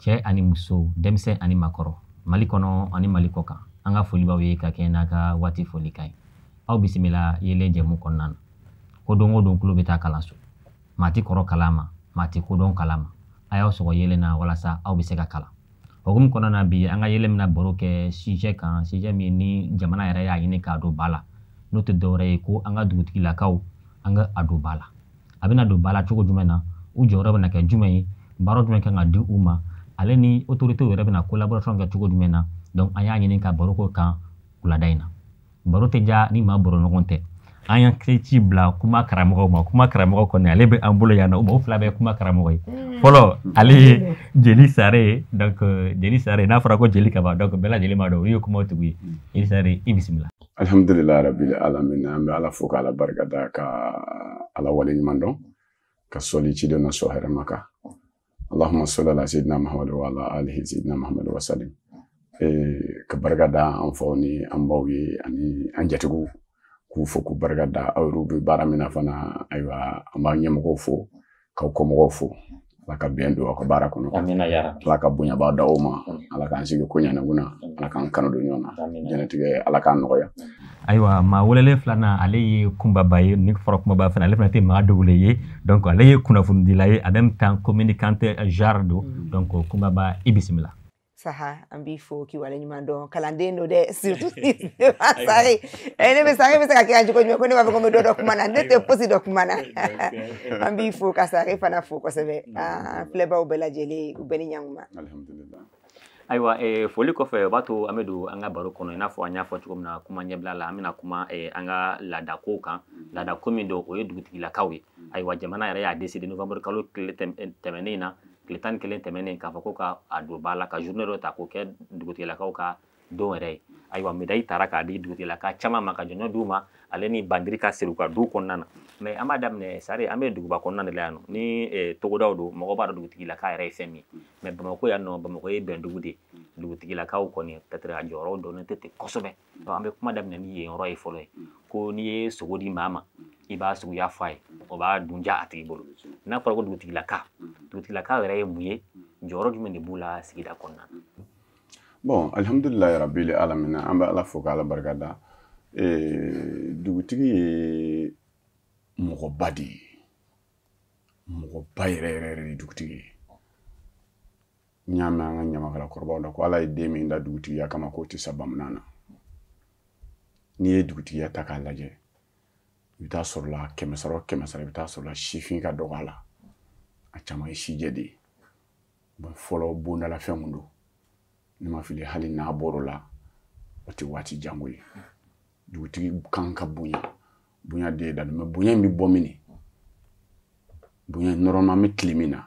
cɛɛ ani muso denmisɛn ani makɔrɔ mali kɔnɔ ani mali kɔ kan an ka foli b'aw ye ka kɛɲɛ n'a ka waati foli ka ye aw bisimila yelen jɛmu kɔnɔna na ko don o don tulo bɛ taa kalanso mati ti kɔrɔ kalan ma maa kodɔn kalan ma a na walasa aw se ka kalan hukumu kɔnɔna bi an ka baro kɛ kan ni jamana yɛrɛ y'a ɲini k'a don ba la n'o tɛ dɔwɛrɛ ye ko an ka dugutigilakaw an ka a don ba la a bɛna don ba la cogo jumɛn na u jɔyɔrɔ bɛna kɛ jumɛn ye kan ka di u ale ni autorité yɛrɛ bɛna collaboration kɛ cogo jumɛn na donc an y'a ɲini ka baro ko kan wulada in na baro tɛ ja ni maa baro ɲɔgɔn tɛ an y'an kile bila kuma karamɔgɔw ma kuma karamɔgɔ kɔni ale bɛ an bolo yan nɔ o fila bɛɛ kuma karamɔgɔ ye mm. fɔlɔ ale ye mm. jeli sare ye donc euh, jeli sare n'a fɔra ko jeli ka ban bɛɛ lajɛlen b'a dɔn olu ye kumaw tigiw ye mm. jeli sare i bisimila. alihamudulilayi arabil alamina an bɛ ala fo k'ala barikada ka ala waleɲuman dɔn ka sɔli ciden na sɔ hɛrɛ kan allahuma salli ala sayyidina Muhammad wa ala alihi sayyidina muhamadi wasalim sallim e, ka barika da an faw ni an baw ye ani an jatigiw k'u fo k'u barika da aw yɛrɛw bɛ baara min na fana ayiwa an b'an ɲɛmɔgɔw fo k'aw kɔmɔgɔw fo ala ka wako bara aw amina ya kɔnɔ ala bunya bonya b'a da o ma ala k'an sigi ko ɲanakunna ala k'an kanu don ɲɔgɔn na jɛnɛtigɛ ala k'an nɔgɔya ayiwa maa welelen filanan ale ye kunbaba ye ni fɔra kumaba fana ale fana tɛ maa dogolen ye donc ale ye kunnafonidila ye en même temps communicante jardo don donc kunbaba i bisimila saha an b'i fo k'i waleɲuman dɔn kalanden do dɛ surtout sare ne bɛ sare bɛ se ka kɛ an cogo ko ne b'a fɔ ko n bɛ dɔ dɔ kuma na ne tɛ posi dɔ kuma na an b'i fo ka sare fana fo kosɛbɛ an filɛbaw bɛɛ lajɛlen u bɛɛ ni ɲankuma ayiwa eh, foli kɔfɛ o b'a to an bɛ don an ka baro kɔnɔ i n'a fɔ an y'a fɔ cogo min na kuma ɲɛbila la an bɛna kuma eh, an ka laadakow mm. kan laadako min don o ye dugutigilakaw ye mm. ayiwa jamana yɛrɛ y'a décidé novembre kalo tile tɛmɛnen eh, na tile tan kelen tɛmɛnen k'a fɔ ko ka a don ba la ka journée dɔ ta k'o kɛ dugutigilakaw ka don yɛrɛ ye ayiwa médaille tara k'a di dugutigilaka caman ma ka jɔnjɔn d'u ma ale ni bandiri ka siri u ka du kɔnɔna na mɛ an b'a daminɛ sari an bɛ duguba kɔnɔna de la yan ni togodaw don mɔgɔ b'a dɔn dugutigilaka yɛrɛ ye fɛn min mɛ bamakɔ yan nɔ bamakɔ ye bɛn dugu de dugutigilakaw kɔni pɛtɛrɛ a jɔyɔrɔw dɔnnen tɛ ten kosɛbɛ an bɛ kuma daminɛ ni yen yɔrɔ ye fɔlɔ ye ko n'i ye sogo di maa ma i b'a suguya f'a ye o b'a dunja a tigi bolo n'a fɔra ko dugutigilaka dugutigilaka yɛrɛ ye mun ye jɔyɔrɔ jumɛn de b'u la sigida kɔnɔna bon alihamudulilayi rabili alamina an bɛ ala fo k'ala barikada eh, dugutigi ye mɔgɔ ba de ye mɔgɔ ba yɛrɛ yɛrɛ yɛrɛ de dugutigi ye n y'a mɛn an ka ɲamakala kɔrɔbaw la ko ala ye den min da dugutigiya kama k'o tɛ sa bamanan na n'i ye dugutigiya ta k'a lajɛ i bɛ taa sɔrɔ la kɛmɛ sara o kɛmɛ sara i bɛ taa sɔrɔ la sifin ka dɔgɔ a la a caman ye sijɛ de ye fɔlɔ bondala fɛn mun don ne ma fili hali n'a bɔr'o la o tɛ waati jango ye dugutigi kan ka bonya bonya de ye dan mɛ bonya in bɛ bɔ min ni bonya nɔrɔma an bɛ tile min na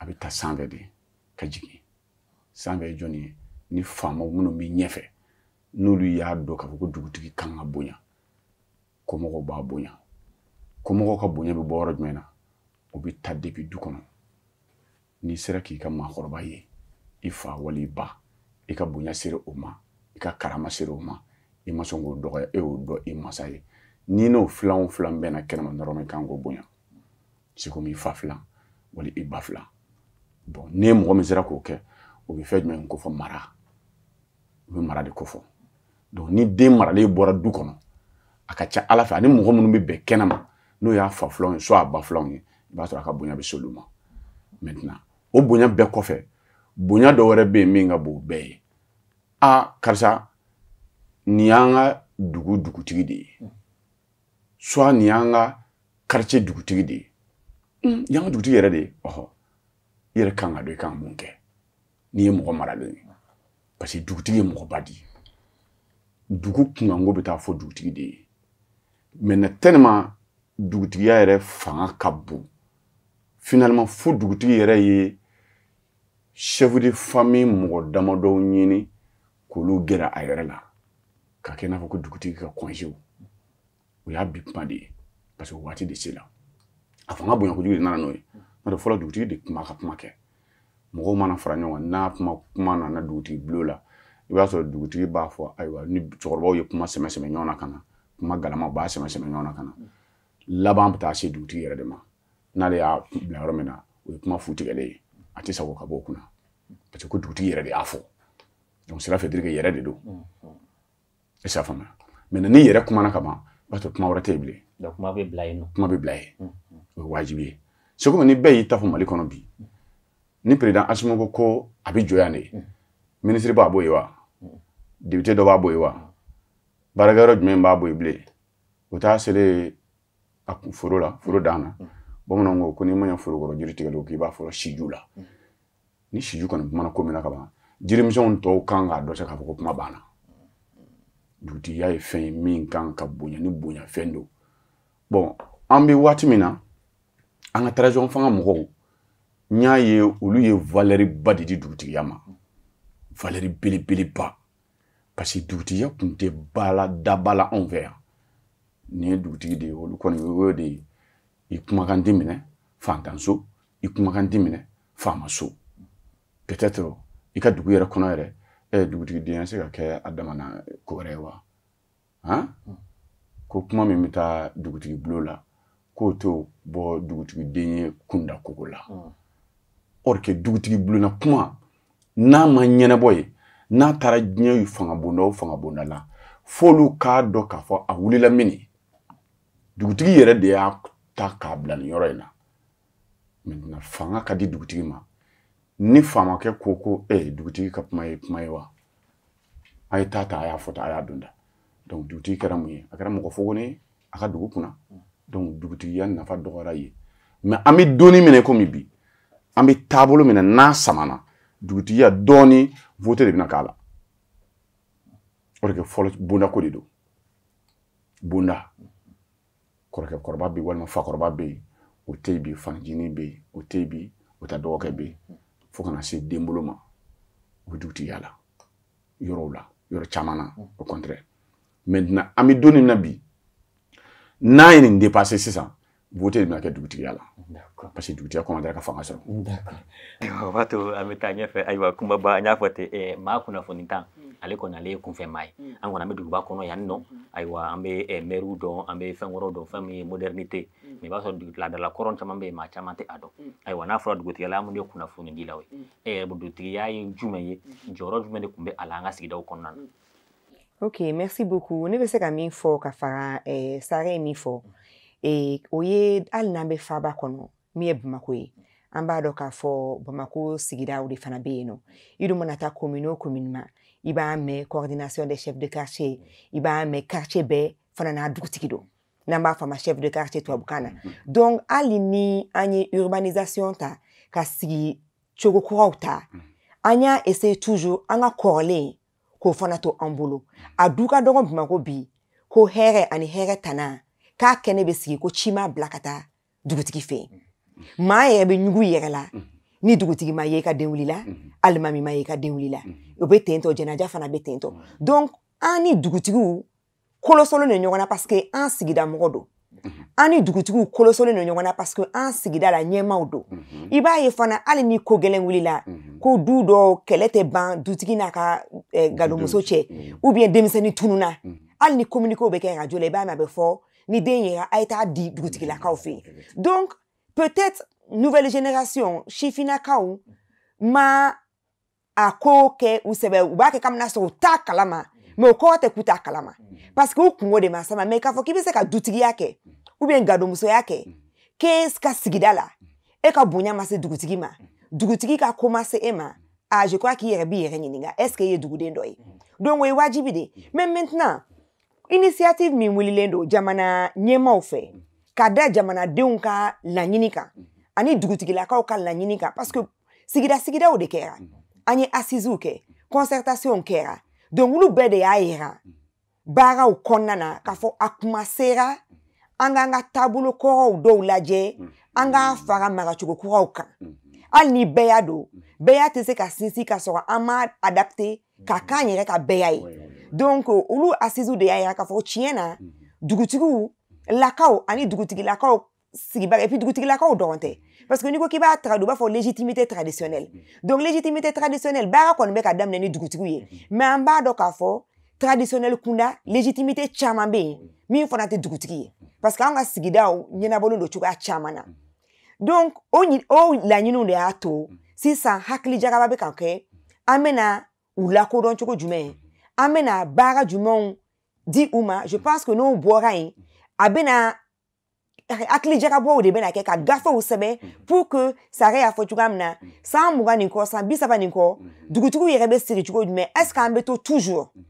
a bɛ ta sanfɛ de ka jigin sanfɛ ye jɔnni ye ni faamaw minnu bɛ ɲɛfɛ n'olu y'a dɔn k'a fɔ ko dugutigi kan ka bonya kɔmɔgɔw b'a bonya kɔmɔgɔw ka bonya bɛ bɔ yɔrɔ jumɛn na o bɛ ta depi du kɔnɔ n'i sera k'i ka maakɔrɔba ye i fa wali i ba i ka bonya sere o ma i ka karama sere o ma i ma sɔn k'o dɔgɔya e y'o dɔn i masa ye n'i n'o filan o filan bɛnna kɛnɛma nɔrɔmɛ kan k'o bonya c'est comme i fa filan wali i ba filan bon n'e mɔgɔ min sera k'o kɛ o bɛ fɛn jumɛn kofɔ mara o bɛ mara de kofɔ donc ni den maralen bɔra du kɔnɔ a ka ca ala fɛ ani mɔgɔ minnu bɛ bɛn kɛnɛma n'o y'a fa filanw ye soit a ba filanw ye i b'a sɔrɔ a ka bonya bɛ s'olu ma maintenant o bonya bɛɛ kɔfɛ bonya dɔ wɛrɛ bɛ yen min ka bon bɛɛ ye a karisa nin y'an ka dugu dugutigi de ye. Mm -hmm. suwa nin y'an ka karce dugutigi de ye y'an mm. ka dugutigi yɛrɛ de ye ɔhɔ i yɛrɛ kan ka don i kan ka mun kɛ n'i ye mɔgɔ maralen ye parce que dugutigi ye mɔgɔba di dugu kunkanko bɛ taa fɔ dugutigi de ye mɛ tɛnɛma dugutigiya yɛrɛ fanga ka bon finalement fo dugutigi yɛrɛ ye chef de famille mɔgɔ damadɔw ɲini k'olu gɛrɛ a yɛrɛ la ka kɛ i n'a fɔ ko dugutigi ka congé o y'a bi kuma de ye parce que waati de se la a fanga bonya kojugu de nana n'o ye n'o tɛ fɔlɔ dugutigi de kuma ka kuma kɛ mɔgɔw mana fara ɲɔgɔn kan n'a kuma kuma nana dugutigi bulo la i b'a sɔrɔ dugutigi b'a fɔ ayiwa ni cɛkɔrɔbaw ye kuma sɛmɛ sɛmɛ ɲɔgɔn na ka na kuma galama u b'a sɛmɛ sɛmɛ ɲɔgɔn na ka na laban bɛ taa se dugutigi yɛrɛ de ma n'ale y'a bila yɔrɔ min na o ye kuma futigɛlen ye a tɛ sago ka bɔ o kunna parce que ko dugutigi yɛrɛ de y'a fɔ donc sira fɛ dirike yɛrɛ de don i e s'a faamuya mais n'i yɛrɛ kumana ka ban b'a to kuma wɛrɛ tɛ yen bilen donc kuma bɛ bila yen nɔ kuma bɛ bila yen o ye wajibi ye segu ni bɛɛ y'i ta fɔ mali kɔnɔ bi ni perezidan asimi ko ko a bɛ jɔ yan de minisiri b'a bɔ yen wa dibite dɔ b'a bɔ yen wa baarakɛyɔrɔ jumɛn b'a bɔ yen bilen o t'a selen a kun foro la foro dan na bamananw ko ko n'i ma ɲɛ forokɔrɔ jiri tigɛlen k'i b'a fɔra siju la ni siju kɔni kumana ko min na ka ban jirimisɛnw tɔw kan k'a dɔ se k'a fɔ ko kuma banna dugutigiya ye fɛn ye min kan ka bonya ni bonyafɛn don bɔn an bɛ waati min na an ka tarazɔn fanga mɔgɔw n y'a ye olu ye valɛri ba de di dugutigiya ma valɛri belebeleba parce que dugutigiya tun tɛ bala daba la anw fɛ yan nin ye dugutigi de ye olu kɔni o y'o de ye i kumakan tɛ minɛ fantanso i kumakan tɛ minɛ faama so peut-être i ka dugu yɛrɛ kɔnɔ yɛrɛ e eh, dugutigidenya er se ka kɛ a damana ko wɛrɛ wa han ko kuma min bɛ taa dugutigi la k'o t'o bɔ dugutigiden ye kunda kogo la mm. dugutigi kuma n'a ma ɲɛnabɔ ye n'a taara diɲɛ o la f'olu k'a k'a fɔ a wulila min dugutigi yɛrɛ de y'a ta k'a bila nin yɔrɔ in na fanga ka di dugutigi ma ni faamakɛ ko ko e eh, dugutigi ka kuma ye kuma ye wa a ye taa ta a y'a fɔ ta a y'a dunda donc dugutigi kɛra mun ye a kɛra mɔgɔ fogone ye a ka dugu kunna donc dugutigiya nafa dɔgɔra ye mɛ an bɛ doni min na komi bi an bɛ taabolo min na n'a samana dugutigiya dɔɔni vote de bɛna k'a la o de kɛ fɔlɔ bonda ko de don bonda kɔrɔkɛ kɔrɔba bɛ yen walima fakɔrɔba bɛ yen o tɛ yen bi fanicinin bɛ yen o tɛ yen bi o ta dɔgɔkɛ bɛ yen fo kana se denbolo ma u bɛ dugutigiya la yɔrɔw la yɔrɔ caman na mm. au contraire maintenant an bɛ don min na bi n'a ye nin dépasser sisan vote de bɛna kɛ dugutigiya la parce que dugutigiya kɔmandara ka fanga sɔrɔ o b'a to an bɛ taa ɲɛfɛ ayiwa kumaba an y'a fɔ ten eh, maa kunnafoni tan ale kɔni ale ye kunfɛnmaa ye an kɔni an bɛ duguba kɔnɔ yan nɔ ayiwa an bɛ dɔn an bɛ fɛn wɛrɛw dɔn fɛn min ye modernité mm. mais i b'a sɔrɔ ladala kɔrɔn caman bɛ yen maa caman tɛ a dɔn ayiwa n'a fɔra dugutigiyala an minnu ye kunnafoni dilaw ye eh, dugutigiya ye jumɛn ye jɔyɔrɔ jumɛn de tun bɛ a mm. la an ka sigidaw kɔnɔna na ok merci beaucoup ne bɛ se ka min fɔ ka fara eh, sara min fɔ e, o ye hali n'an bɛ faaba kɔnɔ min ye bamako ye an b'a dɔn k'a fɔ bamako sigidaw de fana bɛ yen nɔ i dun mana taa komini o komini ma i b'a mɛn coordination des chefs de quartier i b'a mɛn quartier bɛɛ fana n'a dugutigi don n'an b'a fɔ ma chef de quartier tubabukan na donc hali ni an ye urbanisation ta ka sigi cogo kuraw ta an y'a essayer toujours an ka kɔrɔlen k'o fana to an bolo a du ka dɔgɔ bamako bi ko hɛrɛ ani hɛrɛ tana k'a kɛnɛ bɛ sigi ko ci m'a bila ka taa dugutigi fɛ yen maa yɛrɛ bɛ ɲugu yɛrɛ la ni dugutigi ma ye i ka den wulila alimami ma ye i ka den wulila o bɛ tentɔ jɛnaja fana bɛ tentɔ donc an ni dugutigiw kolosolen don ɲɔgɔn na parce que an sigida mɔgɔ don an ni dugutigiw kolosolen don ɲɔgɔn na parce que an sigida la ɲɛmaw don i b'a ye fana hali ni ko gɛlɛn wulila ko du dɔ kɛlɛ tɛ ban dutigi n'a ka eh, galomuso cɛ ou bien denmisɛnnin tununa hali ni communiqué bɛ kɛ radio la i b'a mɛn a bɛ fɔ ni den yera a ye taa di mm, dugutigilakaw fɛ yen donc peut-être nouvelle génération sifinnakaw ma a ko kɛ u sɛbɛ u b'a kɛ kamina sɔrɔ u t'a kalama mɛ mm. o kɔrɔ tɛ k'u t'a kalama mm. parce que u kungo de ma sama mɛ k'a fɔ k'i bɛ se ka dutigiya kɛ ubiyɛn gadomusoya kɛ k'e ka sigida la e ka bonya ma se dugutigi ma dugutigi ka ko ma se e ma a ah, je crois k'i yɛrɛ b'i yɛrɛ ɲininka est ce que e ye duguden dɔ ye donc o ye wajibi de mais maintenant inisiyative min wulilen don jamana ɲɛmaw fɛ mm. ka da jamanadenw ka laɲini kan mm. ani dugutigilakaw ka laɲini kan parce que sigida sigidaw de kɛra mm. an ye asiziw kɛ concertation kɛra donkulu bɛɛ de y'a yira baaraw kɔnɔna na k'a fɔ a kuma sera an k'an ka taabolo kɔrɔw dɔw lajɛ an k'a fara maracogo kuraw kan hali ni bɛɛ y'a don bɛɛ y'a tɛ se ka sinsin ka sɔrɔ an m'a adapte ka k'an yɛrɛ ka bɛɛ y'a ye donc olu asiziw de y'a yira k'a fɔ tiɲɛ na mhm. dugutigiw mhm. lakaw ani dugutigilakaw sigibaga et puis dugutigilakaw dɔrɔn tɛ mhm. parce que n'i ko k'i b'a taga don u b'a fɔ légitimité traditionnelle donc légitimité traditionnelle baara kɔni bɛ ka daminɛ ni dugutigiw ye mais an b'a dɔn k'a fɔ traditionnelle kunda légitimité caman bɛ yen min fana tɛ dugutigi ye parce que anw ka sigidaw ɲɛnabɔlen don cogoya caman na donc o o laɲiniw de y'a to sisan hakili jagaba bɛ ka kɛ an bɛ na u lakodɔn cogo jumɛn an bɛna baara jumɛnw di u ma je pense que n'o bɔra yen a bɛna hakilijakabɔw de bɛna kɛ ka gafew sɛbɛn pour que sare y'a fɔ cogoya min na san mugan nin kɔ san bi saba nin kɔ mhm. dugutigiw yɛrɛ bɛ sigi cogo jumɛn est ce que an bɛ to toujours mhm.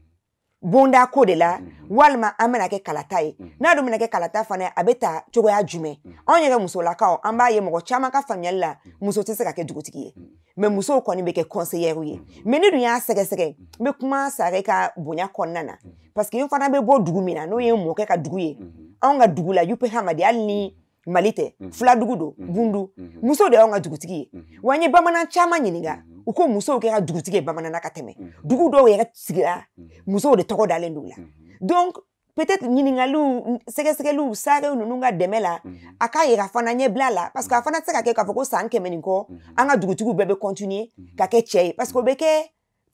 bonda ko de la mhm. walima an bena kɛ kalata ye mhm. n'a dun bena kɛ kalata fana a be ta cogoya jumɛn mhm. anw yɛrɛ musolakaw an b'a ye mɔgɔ caaman ka faamuyali la muso tɛ se ka kɛ dugutigi ye ma musow kɔni be kɛ kɔnseyɛrw ye ma ni dun y'a sɛgɛsɛgɛ n be kuma sare ka bonya kɔnɔna na parseke n fana be bɔ dugu min na n'o ye mɔkɛ ka dugu ye anw ka dugu la yupe hamadi hali ni mali tɛ mhm. filadugu don mhm. bundu mhm. musow de y'anw ka dugutigi ye wa an ye bamanan caman ɲininga u ko musow kɛ ka dugutigi ye bamanana ka tɛmɛ dugu dɔw yɛrɛ sigira musow de tɔgɔ dalen don la donc peut-être ɲiningaliw sɛgɛsɛgɛliw sarew nunu ka dɛmɛ la a k'a yira fana ɲɛbila la parce que a fana tɛ se ka kɛ k'a fɔ ko san kɛmɛ nin kɔ an ka dugutigiw bɛɛ bɛ continuer ka kɛ cɛ ye parce que o bɛ kɛ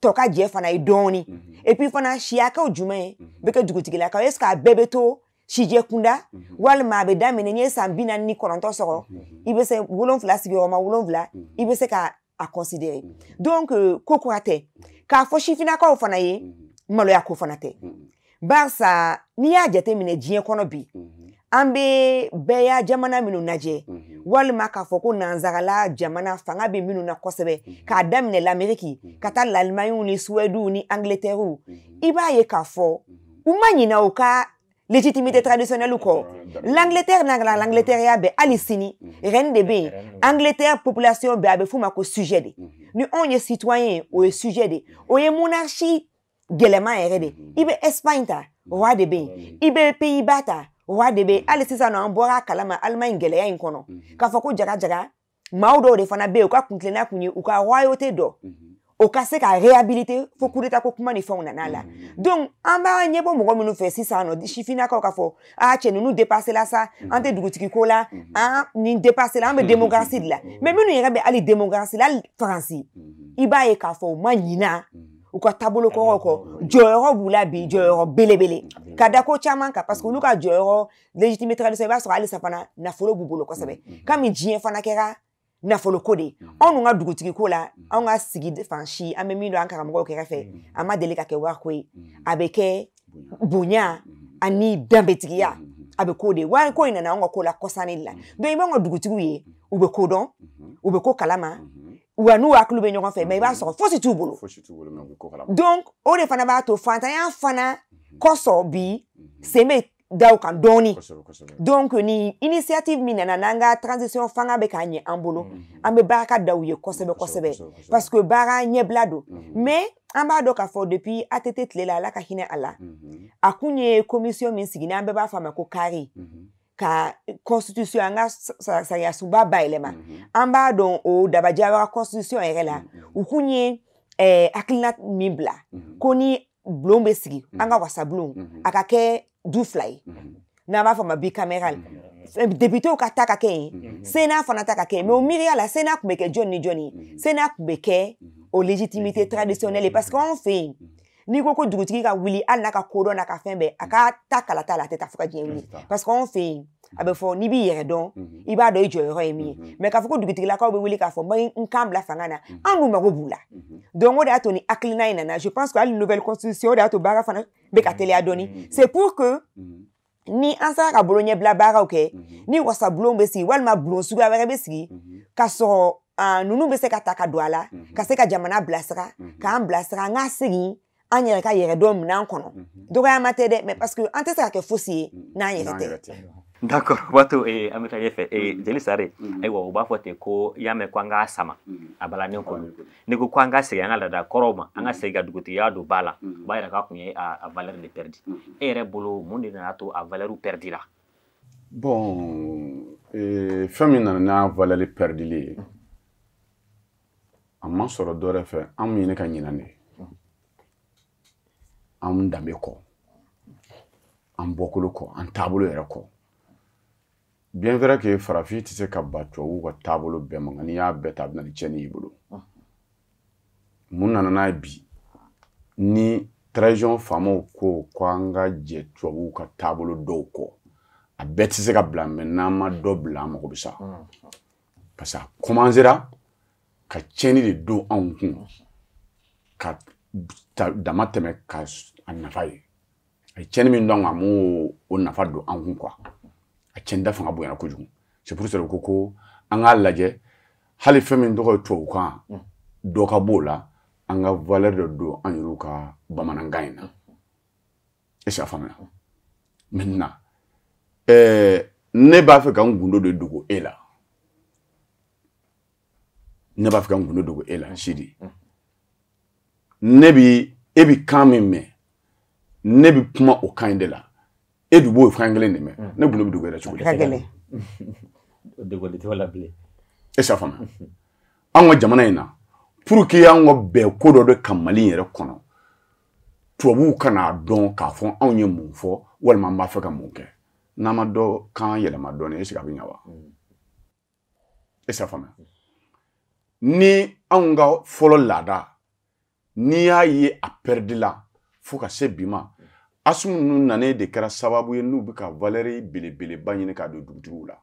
tɔ ka jɛ fana ye dɔɔni et puis fana siyakaw jumɛn bɛ kɛ dugutigilakaw est ce que a bɛɛ bɛ to sijɛ kunda mhm. walima a bɛ daminɛ n'i ye san bi naani ni kɔnɔntɔn sɔrɔ i bɛ se wolonfila sigiyɔrɔma wolonfila mhm. i bɛ se ka a considérer mhm. donc ko kura tɛ k'a fɔ sifinnakaw fana ye maloya ko fana tɛ barisa n'i y'a jateminɛ diɲɛ kɔnɔ bi an bɛ bɛɛ ya jamana minnu lajɛ walima k'a fɔ ko nanzarala jamana fanga bɛ minnu na kosɛbɛ k'a daminɛ l'amériki ka taa l'alimaɲiw ni suwɛduw ni angletɛriw i b'a ye k'a fɔ u ma ɲina u ka légitimité traditionnelle ko l'angleterre nagala l'angleterre ya be hali sini mhm. reine de be angleterre population be a be fuma ko sujet de mhm. ni on ye citoyen o ye sujet de o ye monarchie gɛlɛma yɛrɛ de i be espagne ta roi de be yen i be pays-ba ta roi de mhm. be yen hali sisan nɔ an bɔra a kalama alemaɲi gɛlɛya yi kɔnɔ k'a fɔ ko jagajaga maw dɔw de fana be yen u ka kuntilenna kun ye u ka royauté dɔ o ka se ka réhabilité fo coup d'état ko kuma ni fɛnw nana la mhm. donc an b'a ɲɛbɔ mɔgɔ minnu fɛ sisan nɔ sifinnakaw ka fɔ a cɛ ninnu dépassela sa an tɛ dugutigi ko la an nin dépassela an bɛ démocratie de la mhm. mais minnu yɛrɛ bɛ hali démocratie la hali faransi i b'a ye k'a fɔ u ma ɲina u ka taabolo kɔrɔw kɔ jɔyɔrɔ b'u la bi jɔyɔrɔ belebele ka da ko caman kan parce que olu ka jɔyɔrɔ légitimé tradition i b'a sɔrɔ halisa fana nafolo b'u bolo kosɛbɛ kami diɲɛ fana kɛra nafoloko de anw mm. ka dugutigi ko la anw mm. ka sigi fan si an bɛ min don an karamɔgɔw kɛrɛfɛ mm. a ma deli ka kɛ wariko ye a bɛ kɛ bonya ani danbetigiya a bɛ k'o de wari ko in nana anw ka ko la kɔsanni la donc i b'anw ka dugutigiw ye u bɛ ko dɔn mm-hmm. u bɛ ko kalama mm-hmm. wa n'u hakili bɛ ɲɔgɔn fɛ mɛ i b'a mm-hmm. sɔrɔ fosi t'u bolo donc o de fana b'a to fantanya fana kɔsɔn bi sen bɛ daw kan dɔɔni donc ni initiative min nana n'an ka transition fanga bɛ k'a ɲɛ an bolo an bɛ baara ka daw ye kosɛbɛ kosɛbɛ parce que baara ɲɛbila don mais an b'a dɔn k'a fɔ depuis ATT tile la ala ka hinɛ a la a kun ye commission min sigi n'an bɛɛ b'a fɔ a ma ko CARI ka constitution an ka sariyasuba bayɛlɛma an b'a dɔn o dabajaba constitution yɛrɛ la u kun ye hakilina min bila ko ni bulon bɛ sigi an ka wasabulon a ka kɛ du fila ye mhm. n'an b'a fɔ ma bi kamɛra la mhm. euh, debitew ka ta ka kɛ yen mhm. sena fana ta ka kɛ yen mɛ o miiriya la sena tun bɛ kɛ jɔn ni jɔn ye sena tun bɛ kɛ o légitimité traditionnelle ye parce que anw fɛ yen n'i ko ko dugutigi ka wuli hali n'a ka kodɔn n'a ka fɛn bɛɛ a ka ta kalata la a tɛ taa fo ka diɲɛ wuli parce que anw fɛ yen a bɛ fɔ n'i b'i yɛrɛ dɔn i b'a dɔn i jɔyɔrɔ ye min ye mɛ k'a fɔ ko dugutigilakaw bɛ wuli k'a fɔ n n kan bila fanga na an n'u mago b'u la mhm. mhm. donc o de y'a to ni hakilina in nana je pense que hali nouvelle constitution o de y'a to baara fana bɛ ka teliya dɔɔni c'est pour que mhm. ni an sera ka bolo ɲɛbila baaraw kɛ ni wasabulon bɛ sigi walima bulon suguya wɛrɛ bɛ sigi ka sɔrɔ Uh, nunu bɛ se ka ta ka don a la mm -hmm. ka se ka jamana bilasira mm -hmm. k'an bilasira an ka segin an yɛrɛ ka yɛrɛ dɔn minɛn kɔnɔ mm -hmm. dɔgɔyama tɛ dɛ mɛ paseke an tɛ se ka kɛ fosi ye n'an yɛrɛ tɛ d'accord wato eh, an bɛ taa eh, mm. jeli sare ayiwa mm. eh, wo mm. b'a fo te ko y'a me kwanga asama abala ne ko ne ko kwanga se ya ngala da koroma anga se ga an ya segin bala ba ira k'a kun ye a valeur de perdu e re bolo mundi na to a valeur perdu la bon eh, fɛn n'a valeur de perdu li amma soro do sɔrɔ dɔwɛrɛ fɛ an mun ɲini ka ɲinan de am danbe ko am bɔkolo kɔ an taabolo yɛrɛ kɔ bien vrai que farafin tɛ se ka ba tubabuw ka taabolo bɛɛ ma nka n'i y'a bɛɛ ta a bɛ na ni tiɲɛni y'i bolo mun nana n'a ye bi ni tradition faamaw ko ko an ka jɛ tubabuw ka taabolo dɔw kɔ a bɛɛ tɛ se ka bila mɛ n'an ma dɔ bila an mago bɛ sa parce que a commencera ka tiɲɛni de don anw kun ka dama tɛmɛ ka a nafa ye a ye tiɲɛni min dɔn a m'o nafa don an kun quoi a cɛnida fanga bonyana kojugu c'est pour ça ko ko an k'a lajɛ hali fɛn min tɔgɔ ye tubabukan mm. dɔ ka b'o la an ka valeur dɔ don an yɛrɛw ka bamanankan in na est ce que a faamuya mm. maintenant ɛɛ euh, ne b'a fɛ ka n gundo de dogo e la ne b'a fɛ ka n gundo dogo e la mm. sidi ne bi e bi kan min mɛn ne bi kuma o kan in de la edubo ifangele ni mɛ ne bolo bɛ dogo yɛrɛ cogo di. la bilen. e s'a faamu anw ka jamana in na pour que anw ka bɛn ko dɔ de ka mali yɛrɛ kɔnɔ tubabuw kana dɔn k'a fɔ anw ye mun fɔ walima an b'a fɛ ka mun kɛ n'an ma dɔ kan yɛlɛma dɔɔnin est a bɛ ɲa wa e s'a faamu ni anw ka fɔlɔ laada n'i y'a ye a pɛridi la fo ka se bi ma. Asum ninnu nanen de kɛra sababu ye n'u bɛ ka valeur belebeleba ɲini k'a don dugutigiw la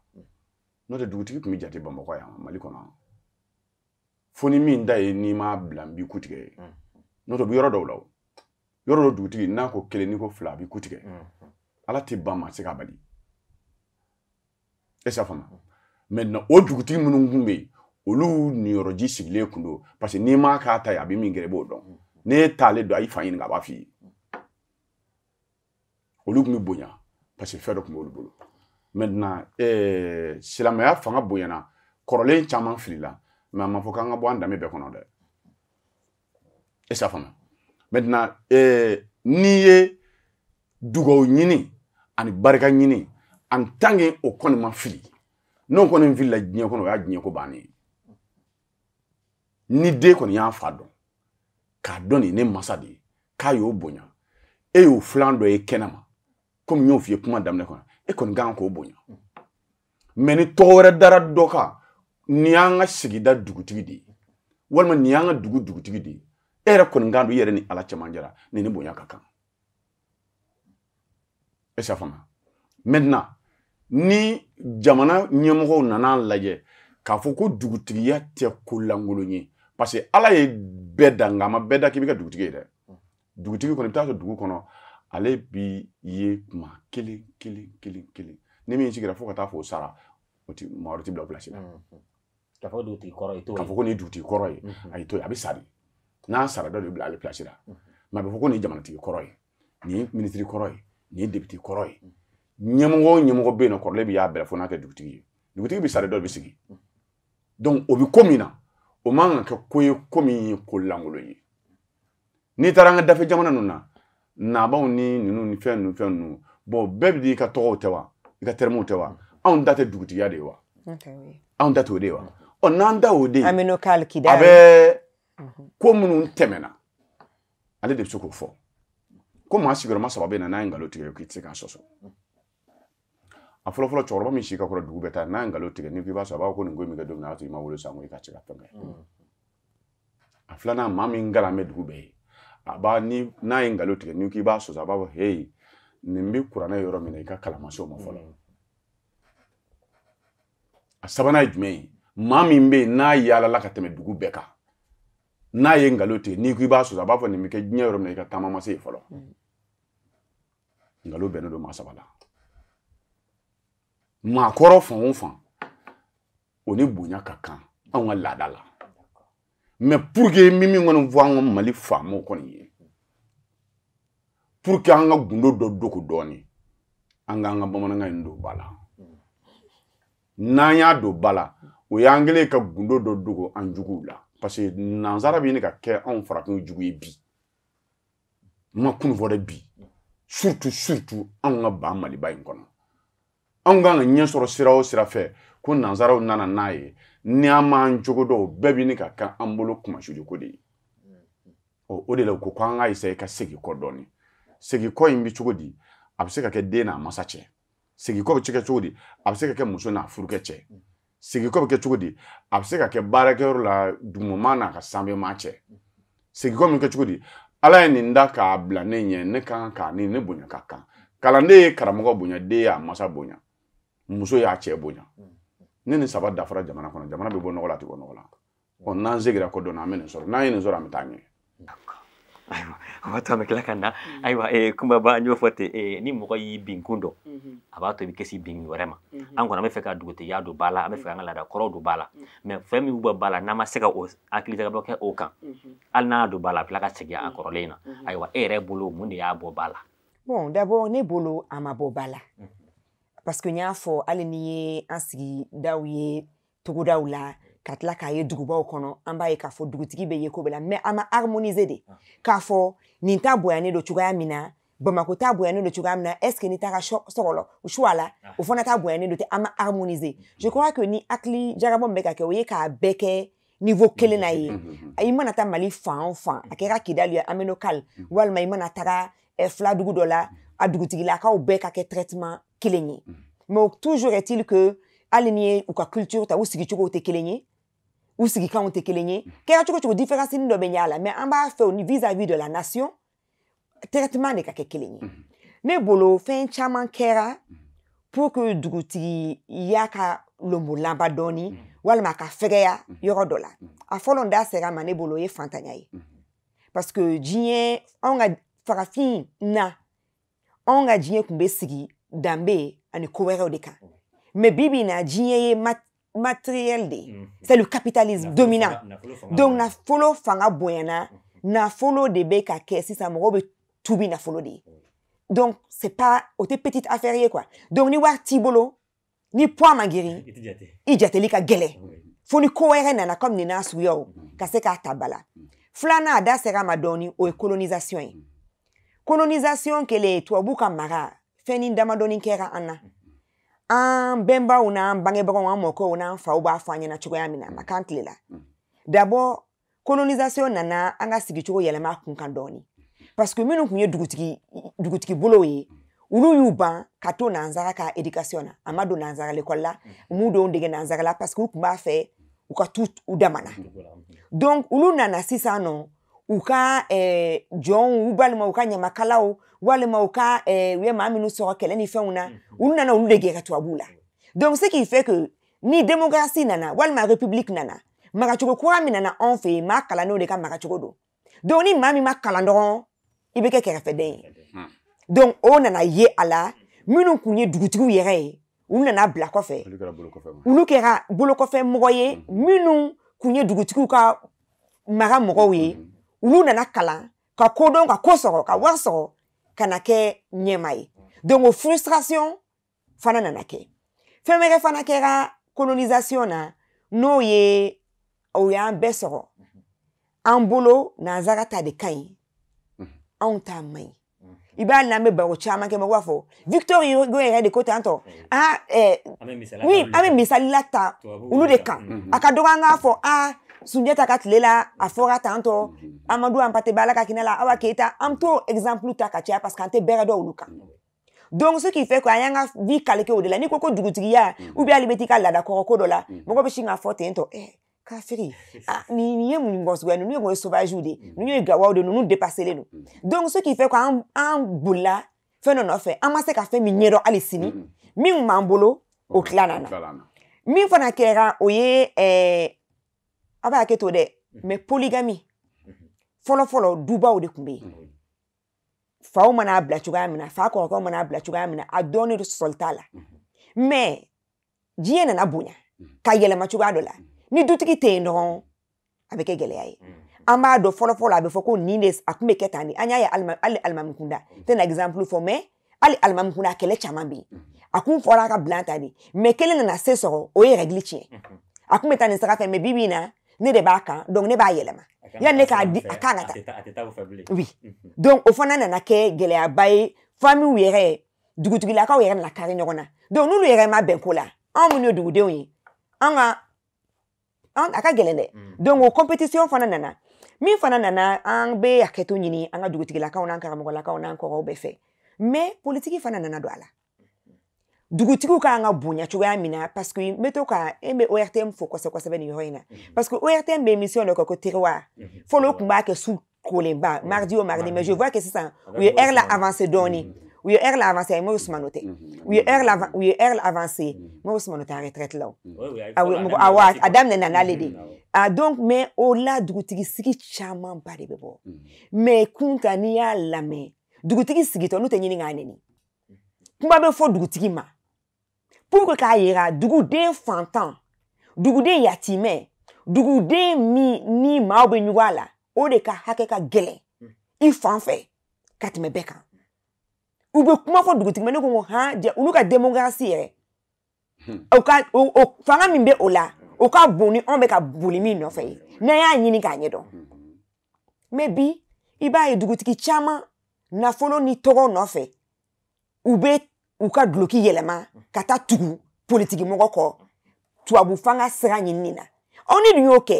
n'o tɛ dugutigi tun bɛ jate Bamakɔ yan Mali kɔnɔ fo ni min ta ye n'i m'a bila n b'i ku tigɛ ye n'o tɛ u bɛ yɔrɔ dɔw la o yɔrɔ dɔ dugutigi n'a ko kelen n'i ko fila a b'i ku Ala tɛ ban maa tɛ se k'a bali est ce que maintenant o dugutigi minnu tun bɛ yen olu niyɔrɔji sigilen tun don parce que n'i m'a k'a ta ye a bɛ min kɛ i b'o dɔn n'e t'ale dɔn a y'i fa ɲininka a b'a f'i ye olu tun bɛ bonya parce que fɛn dɔ tun b'olu bolo maintenant eh, silamɛya fanga bonyana kɔrɔlen caman filila mɛ a ma fɔ k'an ka bɔ an danbe bɛɛ kɔnɔ dɛ est ce que faamu maintenant eh, n'i ye dugawu ɲini ani barika ɲini en tant que o kɔni ma fili n'o kɔni filila diɲɛ kɔnɔ o y'a diɲɛ ko bannen ye ni den kɔni y'a fa dɔn k'a dɔn nin ne masa de ye k'a y'o bonya e y'o filan dɔ ye kɛnɛ ma komi n y'o f'i ye kuma daminɛ kɔnɔ e kɔni kan k'o bonya mɛ ni tɔgɔ wɛrɛ dara dɔ kan nin y'an ka sigida dugutigi de ye walima nin y'an ka dugu dugutigi de ye e yɛrɛ kɔni kan don i yɛrɛ ni ala cɛmancɛ la ni ni bonya ka kan est ce que faamu maintenant ni jamana ɲɛmɔgɔw nana lajɛ k'a fɔ ko dugutigiya tɛ ko lankolon ye parce que ala ye bɛɛ dan nka a ma bɛɛ da k'i bɛ kɛ dugutigi ye dɛ dugutigi kɔni i bɛ taa sɔrɔ dugu kɔnɔ ale bi ye kuma kelen kelen kelen kelen ni min sigira fo ka taa fɔ o sara o ti maa wɛrɛ ti bila pilasi la k'a fɔ ko dugutigi kɔrɔ ye to ye k'a fɔ ko nin ye dugutigi kɔrɔ ye a y'i to ye a bɛ sa de n'a sara dɔ de bɛ bila ale pilasi la mɛ a bɛ fɔ ko nin ye jamanatigi kɔrɔ ye nin ye minisiri kɔrɔ ye nin ye debiti kɔrɔ ye ɲɛmɔgɔ o ɲɛmɔgɔ bɛ yen nɔ kɔrɔlen bɛ y'a bɛrɛ fo n'a kɛ dugutigi ye dugutigi bɛ sa de dɔ bɛ sigi donc o bɛ ko min na o man kan ka kɛ ko ye ko min ye ko lankolon ye n'i taara an ka dafe jamana ninnu na nabaw ni ninnu ni fɛn ninnu fɛn ninnu bɔn bɛɛ bi di i ka tɔgɔw tɛ wa i ka tɛrɛmɛw tɛ wa mm. anw da tɛ dugutigiya de ye wa anw da t'o de ye wa mm. ɔ n'an da o de ye a bɛ mm-hmm. ko minnu tɛmɛna ale de bɛ se k'o fɔ ko maa sigiyɔrɔma saba bɛ na n'a ye nkalon tigɛ k'i tɛ se k'a sɔsɔ a fɔlɔfɔlɔ cɛkɔrɔba min si ka kɔrɔ dugu bɛɛ ta n'a ye nkalon tigɛ n'i k'i b'a sɔrɔ a b'a fɔ ko nin ko in bɛ kɛ don min na a y'a sɔrɔ i ma wolo san ko i ka se ka fɛn kɛ mm. a filanan maa min kalan bɛ dugu bɛɛ ye a b'a ni n'a ye nkalon tigɛ n'i k'i b'a sɔsɔ a b'a fɔ heyi nin bɛ kuranɛ yɔrɔ min na i ka kalanmanso ma fɔlɔ a sabanan ye jumɛn ye maa min bɛ yen n'a yaalala ka tɛmɛ dugu bɛɛ kan n'a ye nkalon tigɛ n'i ko i b'a sɔsɔ a b'a fɔ nin bɛ kɛ diɲɛ yɔrɔ min na i ka taama ma se yen fɔlɔ nkalon bɛnnen don maa saba la maa kɔrɔ fan o fan o ni bonya ka kan anw ka laada la mɛ puruke min min kɔni fɔ an ka mali faamaw kɔni ye puruke an ka gundo dɔ dogo dɔɔni an k'an ka bamanankan in don ba la n'an y'a don ba la o y'an kɛlen ka gundo dɔ dogo an juguw la parce que nansara bɛ ɲini ka kɛ anw farafinw jugu ye bi n ma kunu fɔ dɛ bi surtout surtout anw ka ban maliba in kɔnɔ anw kan ka ɲɛ sɔrɔ sira o sira fɛ ko nansaraw nana n'a ye ni an m'an cogo dɔn o bɛɛ bɛ ɲini ka kan an bolo kumasuliko de ye ɔ o de la u ko k'an ka essayer ka segin kɔ dɔɔni segin kɔ in bɛ cogo di a bɛ se ka kɛ den n'a masa cɛ segin kɔ bɛ se ka kɛ cogo di a bɛ se ka kɛ muso n'a furukɛ cɛ segin kɔ bɛ kɛ cogo di a bɛ se ka kɛ baarakɛyɔrɔ la duguma n'a ka sanfɛma cɛ segin kɔ bɛ kɛ cogo di ala ye nin da k'a bila ne ɲɛ ne ka kan k'a ni ne bonya ka kan kalanden ye karamɔgɔ bonya den y'a masa bonya muso y'a cɛ bonya. Mm. ni nin saba dafara jamana kɔnɔ jamana bɛ bɔ nɔgɔ la tɛ bɔ nɔgɔ la ɔ n'an segira ko dɔnna an bɛ nin sɔrɔ n'an ye nin sɔrɔ an bɛ taa ɲɛ. ayiwa o b'a to an bɛ tila ka na ayiwa ee kunbaba an y'o fɔ ten ee ni mɔgɔ y'i bin kun dɔn a b'a to i bɛ kisi bin wɛrɛ ma an kɔni an bɛ fɛ ka dugutigiya don ba la an bɛ fɛ ka an ka laada kɔrɔw don ba la mɛ fɛn min bɛ ba la n'an ma se ka o hakilitagabɔ kɛ o kan hali n'a don ba la a bɛ tila ka segin a kɔrɔlen na ayiwa e yɛrɛ bolo mun de y'a bɔ ba la. bon d'abord ne bolo a ma bɔ ba la. Parce que n a fɔ hali ni ye an sigidaw ye togodaw la ka tila k'a ye dugubaw kɔnɔ an b'a ye k'a fɔ dugutigi bɛ ye ko bɛɛ la mais ama ma harmoniser de ah. k'a fɔ nin ta bonyanen don cogoya min na Bamako ta na est ce que ni ta ka sɔrɔ la ah. o fana ta bonyanen don ten an ma harmoniser je mm-hmm. crois que ni hakili jagabɔ min bɛ ka kɛ o ye k'a bɛɛ niveau kelen na mm-hmm. ye mm-hmm. i mana taa Mali fan o fan a kɛra Kidali ye Ameno Call walima i mana taga ɛ filadugu dɔ la a dugutigilakaw bɛɛ ka kɛ traitement kelen ye mɛ mhm. toujours est-il que hali ni ye u ka culture ta u sigicogow tɛ kelen ye u sigikanw tɛ kelen ye kɛra mhm. cogo cogo différence ni dɔ bɛ ɲɛ a la mais an b'a fɛ ni vis-à-vis de la nation traitement de ka kɛ kelen ye ne bolo fɛn caman kɛra mhm. pour que dugutigiya ka lonbolanba dɔɔni walima a ka fɛgɛya yɔrɔ dɔ la a fɔlɔ n da sera ma ne bolo o ye fantanya ye parce que diɲɛ anw ka farafin na anw ka diɲɛ kun bɛ sigi danbe ani ko wɛrɛw de kan mɛ bibi na diɲɛ ye mat matériel de ye mm. c'est le capitalisme dominant donc nafolo fanga bonyana nafolo mm-hmm. de bɛ ka kɛ sisan mɔgɔw bɛ tubi nafolo de ye donc c'est pas o tɛ petite affaire ye quoi donc ni wari t'i bolo ni poids ma girin i jateli ka gɛlɛ fo ni ko wɛrɛ nana comme nin n'a suguyaw mm-hmm. ka se k'a ta ba la mm. filanan a da sera ma dɔɔni o ye colonisation ye mm. colonisation kelen tubabu ka mara fɛn ni damadɔni kɛ ka an na an bɛnbaw n'an bangebagaw an mɔkɛw n'an faw b'a fɔ an ɲɛna cogoya min na a ma k'an tilela dabɔ colonisation nana an ka sigicogo yɛlɛma a kun kan dɔɔni parce que minnu tun ye dugutigi dugutigi bolow ye olu y'u ban ka to nansara ka éducation na a ma don nansara l'école la u m'u don dege nansara la parce que u tun b'a fɛ u ka tu u damana donc olu nana sisan nɔ u ka eh, jɔnw u balima u ka ɲamakalaw walima u ka eh, u ye maa minnu sɔrɔ kɛlɛ ni fɛnw na olu nana olu de gɛrɛ ka tubabuw la donc ce qui fait que ni démocratie nana walima république nana magacogo kura min nana anw fɛ yen maa kalannenw de ka magacogo don donc ni maa min ma kalan dɔrɔn i bɛ kɛ kɛrɛfɛden ye donc o nana ye a la minnu tun ye dugutigiw yɛrɛ ye olu nana bila kɔfɛ olu kɛra bolokɔfɛ mɔgɔ ye minnu tun ye dugutigiw ka maga mɔgɔw ye olu nana kalan ka kodɔn ka ko sɔrɔ ka wari sɔrɔ ka na kɛ ɲɛma ye donc o frustration fana nana kɛ fɛn bɛkɛ fana kɛra colonisation na n'o ye o y'an bɛɛ sɔrɔ an bolo nanzara ta de ka ɲi anw ta man ɲi i b'a lamɛn baro caman kɛ mɔgɔw b'a fɔ victor hugo yɛrɛ de ko tan tɔ ah oui an bɛ misali la ta olu de kan a ka dɔgɔ an k'a fɔ ah sunjata ka tile la a fɔra tantɔ mm, mm, mm. amadu anpate bala ka hinɛ la awa keyita an t'o exemple ta ka caya parce que an tɛ bɛrɛ dɔ olu kan donc ce qui fait que an y'an ka vie calqué o de la n'i ko ko dugutigiya ou bien hali bɛ t'i ka laadakɔrɔ ko dɔ la mɔgɔ bɛ sin k'a fɔ ten tɔ eh, kafiri ah, ni ni ye mun mɔgɔ suguya ninnu ye mun ye sauvages de ninnu ye gawaw de ninnu dépasselen don donc ce qui fait que an an bolila fɛn dɔ nɔfɛ an ma se ka fɛn min ɲɛdɔn hali sini min kun b'an bolo o tila na na min fana kɛra o ye ɛɛ. Eh, a b'a hakɛ to dɛ mɛ poligami fɔlɔfɔlɔ dubaw de kun be yen faw man'a bila cogoya min na fa kɔrɔkɛw man'a bila cogoya min na a dɔɔni do sɔsɔli t'a la mɛ diɲɛ nana bonya ka yɛlɛma cogoya dɔ la ni dutigi tɛ yen dɔrɔn a bɛ kɛ gɛlɛya ye an b'a dɔn fɔlɔfɔlɔ a bɛ fɔ ko nin de a kun bɛ kɛ tan de an y'a ye hali alimami kunda n tɛna exemple fɔ mɛ hali alimami kunda a kɛlɛ caman bɛ yen a kun fɔra a ka bila tan de mɛ kelen nana se sɔrɔ o ye règle tiɲɛ a kun bɛ taa nin sira fɛ mɛ bibi in na ne de b'a kan donc ne b'a yɛlɛma yanni ne k'a di a kan ka taa oui donc o fana nana kɛ gɛlɛyaba ye famiw yɛrɛ dugutigilakaw yɛrɛ nana kari ɲɔgɔn na donc n'olu yɛrɛ ma bɛn ko la anw minnu ye dugudenw ye an ka an a ka gɛlɛn dɛ mm. donc o compétition fana nana min fana nana an bɛ hakɛto ɲini an ka dugutigilakaw n'an karamɔgɔlakaw n'an kɔrɔw bɛɛ fɛ mais politiki fana nana don a la dugutigiw k'an ka bonya cogoya min na parseke n e be to ka n be ortm fo kosɛbɛ nin yɔrɔ yi na mhm. parseke ortm be émission dɔ kɛ ko terewa fɔlɔ o kun b'a kɛ su kolenba mhm. mardi o mardi mais je vois que sisan u ye heure la avancé dɔɔni u ye heure la avancé ayi mori sumano tɛ u ye heure la u ye heure la avancé mhm. mori sumano tɛ a retraite la o mɔgɔ awɔ a daminɛ na n'ale de a donc mais o la dugutigi sigi camanba de bɛ bɔ mais kunta n'i y'a lamɛn dugutigi sigitɔ n'u tɛ ɲini k'a nɛni kuma bɛ fɔ dugutigi ma puruke k'a yira duguden fantan duguden yatimɛ duguden min ni maaw bɛ ɲugu a la o de ka hakɛ ka gɛlɛn i fan fɛ ka tɛmɛ bɛɛ kan u bɛ kuma fɔ dugutigi ma ne ko n ko han jɛ olu ka démocratie yɛrɛ o ka o o fanga min bɛ o la o ka bon ni anw bɛ ka boli min nɔfɛ ye n'an y'a ɲini k'a ɲɛdɔn mɛ bi i b'a ye dugutigi caman nafolo ni tɔgɔ nɔfɛ u bɛ u ka duloki yɛlɛma ka taa tugu politigimɔgɔ kɔ tubabu fanga sira ɲinini na aw ni dun y'o kɛ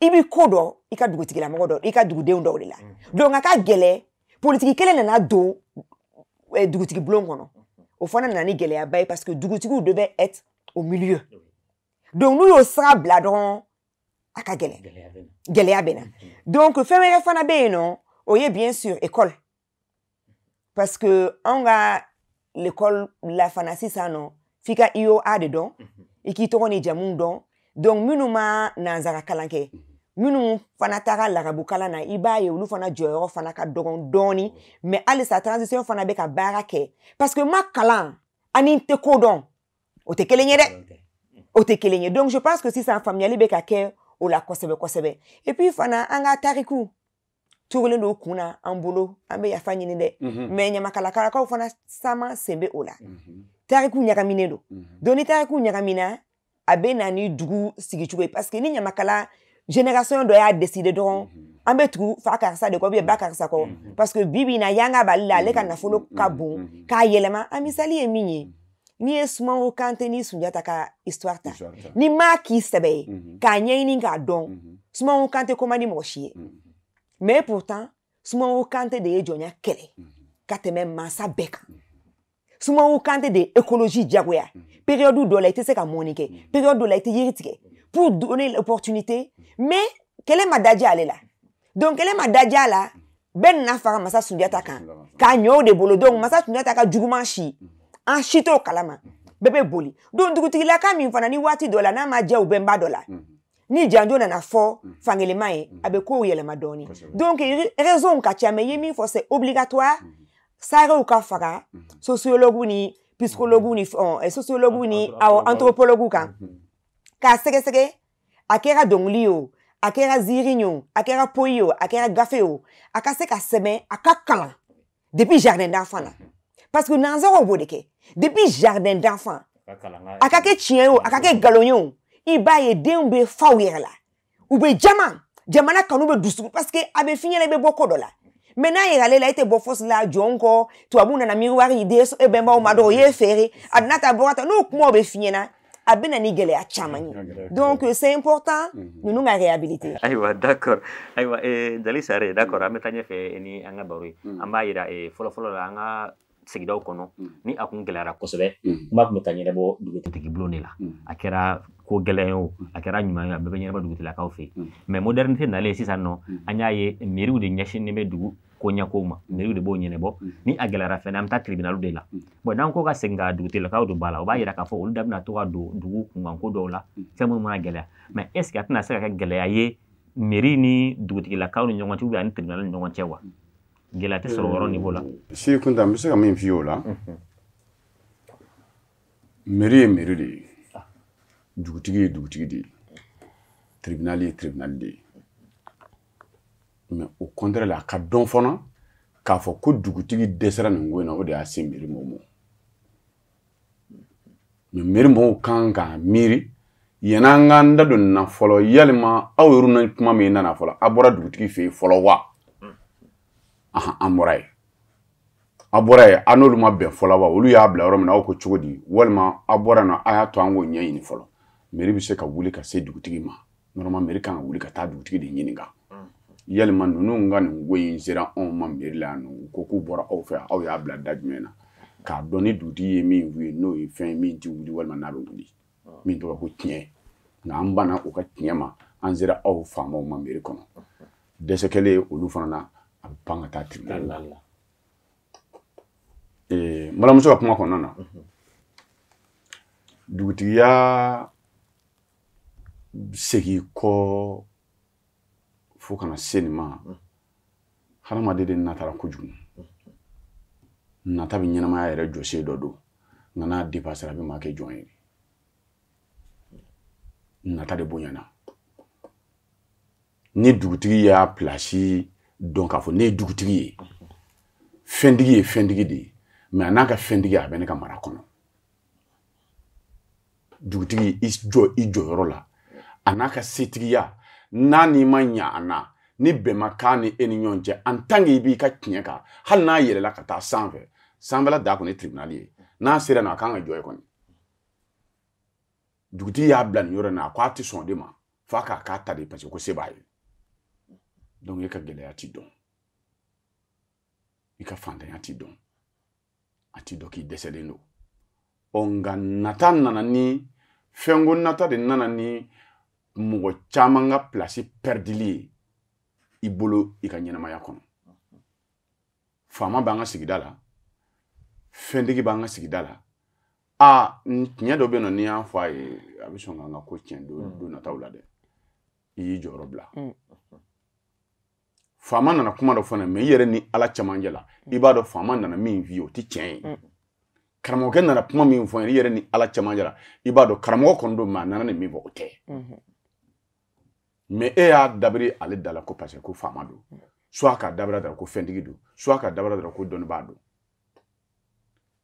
i b'i ko dɔ i ka dugutigilamɔgɔ dɔ i ka dugudenw dɔw de la mm. donc a ka gɛlɛ politiki kelen nana don eh, dugutigi bulon kɔnɔ o fana nana ni gɛlɛyaba ye parce que dugutigiw de bɛ être au milieu donc n'u y'o sira bila dɔrɔn a ka gɛlɛ gɛlɛya bɛ na mm-hmm. donc fɛn wɛrɛ fana bɛ yen nɔ o ye bien sûr école parce que anw ka l'école la fana sisan nɔ f'i ka ioa de dɔn mhm. i k'i tɔgɔ ni jamu dɔn donc minnu ma nansara kalan kɛ mhm. minnu fana taga lagabu kalan na i b'a ye olu fana jɔyɔrɔ fana ka dɔgɔn dɔɔni mhm. mais halisa transition fana bɛ ka baara kɛ parce que ma kalan ani n tɛ ko dɔn o tɛ kelen ye dɛ o tɛ kelen ye donc je pense que sisan faamuyali bɛ ka kɛ o la kosɛbɛ kosɛbɛ et puis fana an ka tariku cogolen don kun na an bolo an bɛ yafa ɲini dɛ mɛ ɲamakalakaw fana saman sen bɛ o la tariku ɲagaminen don don ni tariku ɲagamina a bɛ na ni dugu sigicogo ye paseke ni ɲamakala génération dɔ y'a décider dɔrɔn an bɛ tugu fa karisa de kɔ ubiyɛn ba karisa kɔ paseke bi bi na yanga b'ale la ale ka nafolo ka bon k'a yɛlɛma a misali ye min ye n'i ye sumaworo kante ni sunjata ka histoire ta n'i m'a k'i sɛbɛ ye k'a ɲɛɲini k'a dɔn sumaworo kante ko man di mɔgɔ si ye mais pourtant sumaworo kante de ye jɔnya kɛlɛ mhm. ka tɛmɛ mansa bɛɛ kan sumaworo kante de écologie diagoya mhm. période dɔ la i tɛ se ka mɔni kɛ mhm. période dɔ la i tɛ yiri tigɛ pour donner l'opportunité mais kɛlɛ ma dajɛ ale la donc kɛlɛ ma dajɛ a la bɛɛ nana faga masa sunjata kan k'a ɲɛw de bolo donc masa sunjata ka juguman si an si t'o kalama bɛɛ bɛ boli donc dugutigilaka min fana ni waati dɔ la n'a ma jɛ u bɛnba dɔ la mm -hmm. ni janjo nana fɔ mm. fangelema ye mm. a bɛ kow yɛlɛma dɔɔni donc raisonw ka ca mɛ ye min fɔ c'est obligatoire mm. sarew ka faga sociologue ni psychologue ni eh, sociologue ni awɔ anthropologue kan mhm. k'a sɛgɛsɛgɛ a kɛra dɔnkili ye o a kɛra ziiri ye o a kɛra poyi ye o a kɛra gafe ye o a ka se ka sɛmɛ a ka kalan depuis jardin d'enfant na mhm. parce que nanzaraw b'o de kɛ depuis jardin d'enfant a ka kɛ tiɲɛ ye o a ka kɛ galon ye o i b'a ye denw bɛ fa u yɛrɛ la u bɛ jama jamana kanu bɛ dusu paseke a bɛ fiɲɛ la i bɛ bɔ ko dɔ la mɛ n'a yɛrɛle la i tɛ bɔ fosi la jɔn kɔ tubabu nana miiriwari de e eh bɛnbaw ma dɔrɔn o ye feere a donna ta bɔra ta n'o kumaw bɛ fiɲɛ na a bɛ na ni gɛlɛya caman ye donc c'est important mhm. ninnu ka réhabilité. ayiwa d'accord ayiwa eh, dali sare d'accord an bɛ taa ɲɛfɛ ni an ka baro ye an b'a yira eh, fɔlɔfɔlɔ la an ka sigidaw kɔnɔ ni a kun gɛlɛyara kosɛbɛ kuma tun bɛ taa ɲɛnabɔ dugutigibulon de la a kɛra ko gɛlɛn o mm. a kɛra ɲuman ye a bɛɛ bɛ ɲɛnabɔ dugutigilakaw fɛ yen mm. mɛ modernité nalen sisan nɔ mm. an y'a ye mairie de ɲɛsinnen bɛ dugu ko ma mairie de b'o ɲɛnabɔ ni a gɛlɛyara fɛnɛ an bɛ taa tribunal de la bon n'an ko ka segin ka dugutigilakaw don ba la o b'a yira k'a fɔ olu da bɛna to ka don dugu kunkanko dɔw la fɛn minnu mana gɛlɛya mɛ est ce que a tɛna se ka kɛ gɛlɛya ye mairie ni dugutigilakaw ni ɲɔgɔn cɛ ubiyɛn ani tribunal ni ɲɔgɔn cɛ wa gɛlɛya tɛ sɔrɔ yɔrɔ niveau la euh, Seku Kunta n bɛ se ka min f'i ye o la mairie ye mairie de ye dugutigi ye dugutigi de ye tribunal ye tribunal de ye mɛ o kɔntɛrɛ la a ka dɔn fana k'a fɔ ko dugutigi dɛsɛra nin ko in na o de y'a se miiri mɔgɔw ma mɛ miiri mɔgɔw kan k'a miiri yanni an k'an da don nin na fɔlɔ yalima aw yɛrɛ na kuma min nana fɔlɔ a bɔra dugutigi fɛ yen fɔlɔ wa ahan an bɔra yen a bɔra yen an n'olu ma bɛn fɔlɔ wa olu y'a bila yɔrɔ min na aw ko cogo di walima a bɔra yen nɔ a y'a to an k'o ɲɛɲini fɔlɔ meri bɛ se ka wuli ka se dugutigi ma nɔrɔma meri kan ka wuli ka taa dugutigi de ɲininka yalima ninnu ka nin ko in sera anw ma meri la yan ko k'u bɔra aw fɛ aw y'a bila da jumɛn na k'a dɔn ni dugutigi ye min f'u ye n'o ye fɛn ye min tɛ wuli walima n'a bɛ wuli min tɔgɔ ko tiɲɛ nka an banna o ka tiɲɛ ma an sera aw faamaw ma meri kɔnɔ dɛsɛ kɛlen olu fana na a bɛ pan ka taa tiribinali la n balimamuso ka kuma kɔnɔna na dugutigiya segin kɔ fo kana se nin ma hadamaden de natara kojugu nata bɛ ɲɛnamaya yɛrɛ jɔsen dɔ don nka n'a depasera a bɛ maa kɛ jɔn ye nata de bonyana ni dugutigi y'a pilasi dɔn k'a fɔ ne ye dugutigi ye fɛntigi ye fɛntigi de ye mɛ a n'a ka fɛntigi a bɛ ne ka mara kɔnɔ dugutigi i jɔ i jɔyɔrɔ la a n'a ka setigiya n'a n'i ma ɲa a na ni bɛn ma k'a ni e ni ɲɔgɔn cɛ an tanke i b'i ka tiɲɛ kan hali n'a yɛlɛla ka taa sanfɛ sanfɛla da kɔni ye tiribinali ye n'a sera na a kan ka jɔ ye kɔni dugutigi y'a bila nin yɔrɔ in na a ko a tɛ sɔn o de ma f'a k'a k'a ta de parce que ko se b'a ye donc e ka gɛlɛya t'i dɔn i e ka fantanya t'i dɔn a t'i dɔn k'i dɛsɛlen don ɔ nka nata nana ni fɛnko nata de nana ni mɔgɔ caman ka pilasi pɛridili ye i bolo i ka ɲɛnamaya kɔnɔ faama b'an ka sigida la fɛntigi b'an ka sigida la a tiɲɛ dɔ bɛ nɔ n'i y'a fɔ a ye a bɛ sɔn k'an ka ko tiɲɛ don mm. don nataw la dɛ i y'i jɔyɔrɔ bila mm. faama nana kuma dɔ fana mɛ i yɛrɛ ni ala camancɛ la mm. i b'a dɔn faama nana min f'i ye o tɛ tiɲɛ ye karamɔgɔkɛ nana kuma min fɔ n ye i yɛrɛ ni ala camancɛ la i b'a dɔn karamɔgɔ kɔni don maa nana ni min fɔ o tɛ mm-hmm. mɛ e y'a dabiri ale dala ko parce ko faama don soit k'a dabira dara ko fɛntigi don soit k'a dabira dara ko dɔnnibaa don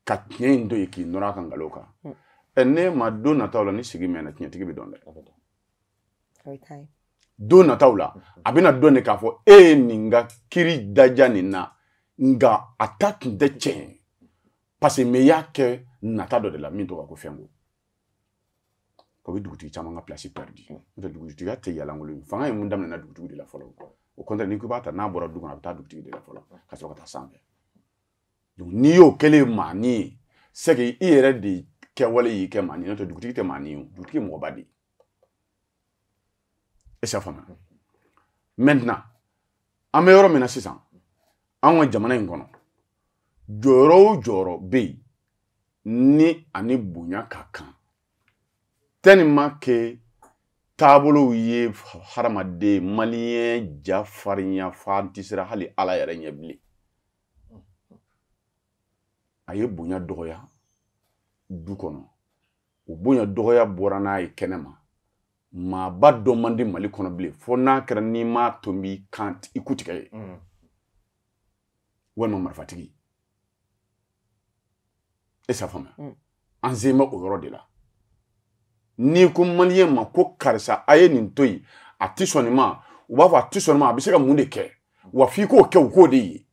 ka tiɲɛ in to yen k'i nɔrɔ a kan nkalon kan hmm. ɛ ne ma do nataw la ni sigi mɛnna tiɲɛtigi bɛ dɔn dɛ don nataw la a bɛna dɔn de k'a fɔ e ye nin ka kiri daja nin na nga a ta tun tɛ tiɲɛ parce mɛ y'a kɛ nata dɔ de la min tɔgɔ ko fɛnko o bɛ dugutigi caman ka pilasi pɛridi n'o tɛ dugutigiya tɛ yalankolon ye fanga ye mun daminɛna dugutigi de la fɔlɔ o kɔntɛ n'i ko i b'a ta n'a bɔra du kɔnɔ a bɛ taa dugutigi de la fɔlɔ ka sɔrɔ ka taa sanfɛ n'i y'o kɛlen maa ni ye sɛgɛ i yɛrɛ de kɛwale y'i kɛ maa ni n'o tɛ dugutigi tɛ maa ni ye o dugutigi ye mɔgɔba de ye e sɛ faamuya maintenant an bɛ yɔrɔ min na sisan anw ka jamana in kɔnɔ jɔyɔrɔ o jɔyɔrɔ bɛ yen ni ani bonya ka kan tellement ke taabolow ye hadamaden maliyɛn ja farinya fa an tɛ sira hali ala yɛrɛ ɲɛ bilen a ye bonya dɔgɔya du kɔnɔ o bonya dɔgɔya bɔra n'a ye kɛnɛma maaba dɔ man mali kɔnɔ bilen fo n'a kɛra n'i m'a to n b'i kan i ku tigɛ ye mm. walima marifatigi e sa mm. an sen bɛ o yɔrɔ de la n'i ko maliyɛn ma ko karisa a ye nin to yen a ti sɔn nin ma u b'a fɔ a ti sɔn nin ma a bɛ se ka mun de kɛ wa f'i k'o kɛ u k'o de ye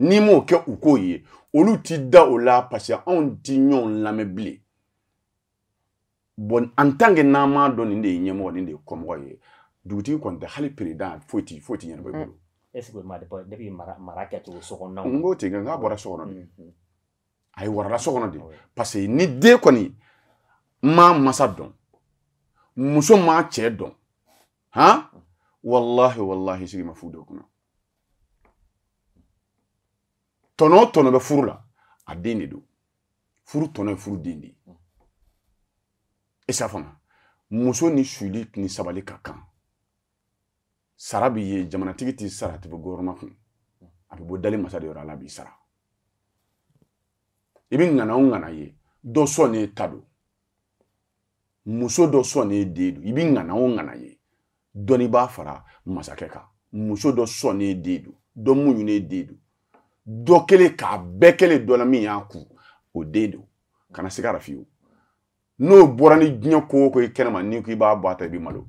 n'i m'o kɛ u k'o ye olu ti da o la parce anw ti ɲɔgɔn lamɛn bilen bon en tant que n'an m'a dɔn nin de ye ɲɛmɔgɔ nin de ye kɔmɔgɔ ye dugutigi kɔni tɛ hali peredan foyi ti foyi ti ɲɛnabɔ i bolo. est o ma depuis mara mara kɛcogo sokɔnɔnaw. n k'o tɛ kɛ n k'a bɔra so kɔnɔ dɛ. ay ye warala so kɔnɔ de ah parce que ni ma masa don muso ma che ha? ha wallahi wallahi sigi ma fudo kunna tono tono be furu la a den furu tono furu e sa muso ni suli ni sabali kakan sarabi ye jamana tigiti sarati bo gorma kun dali de ora la b'i sara i bɛ ŋana o ŋana ye dɔ sɔn ne ta don muso dɔ sɔn ne den don i bɛ ŋana o ŋana ye dɔnni b'a fara masakɛ kan muso dɔ sɔn ne den don dɔ muɲu ne den don dɔ kelen k'a bɛɛ kelen dɔ la min y'a kun o den don kana siga a la fiyewu n'o bɔra ni diɲɛ ko o ko i kɛnɛma n'i ko i b'a bɔ a ta i bɛ malo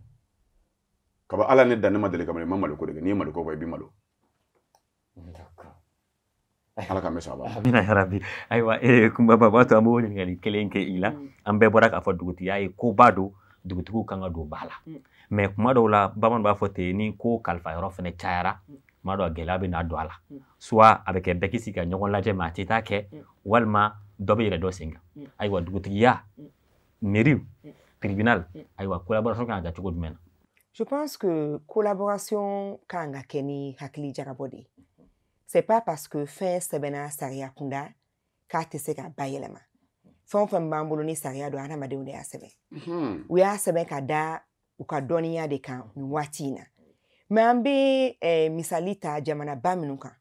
kaba ala ne dan ne ma deli ka malo i ma malo ko de kɛ n'i ye malo ko fɔ i bɛ malo. Eh, ala eh, mm. ka mɛ saba amina yarabi ayiwa babato an b'o ɲininkali kelen kɛ i la an bɛɛ bɔra k'a fɔ dugutigiya ye koba don dugutigiw kan ka don ba la mɛ kuma dɔw la bamananw b'a fɔ ni ko kalifa yɔrɔ fɛnɛ cayara kuma mm. dɔ a na don a la mm. suwa a bɛ ka ɲɔgɔn lajɛ ma a tɛ taa kɛ walima dɔ bɛ yɛrɛ dɔ sen kan ayiwa tribunal ayiwa collaboration kan ka kɛ je pense que collaboration kan ka kɛ ni c'est pas parce que fɛn sɛbɛnna sariya kunda k'a tɛ se ka bayɛlɛma fɛn o fɛn b'an bolo ni sariya don adamadenw de y'a sɛbɛn u y'a sɛbɛn ka da u ka dɔnniya de kan nin waati in na mɛ an bɛ eh, misali ta jamanaba minnu kan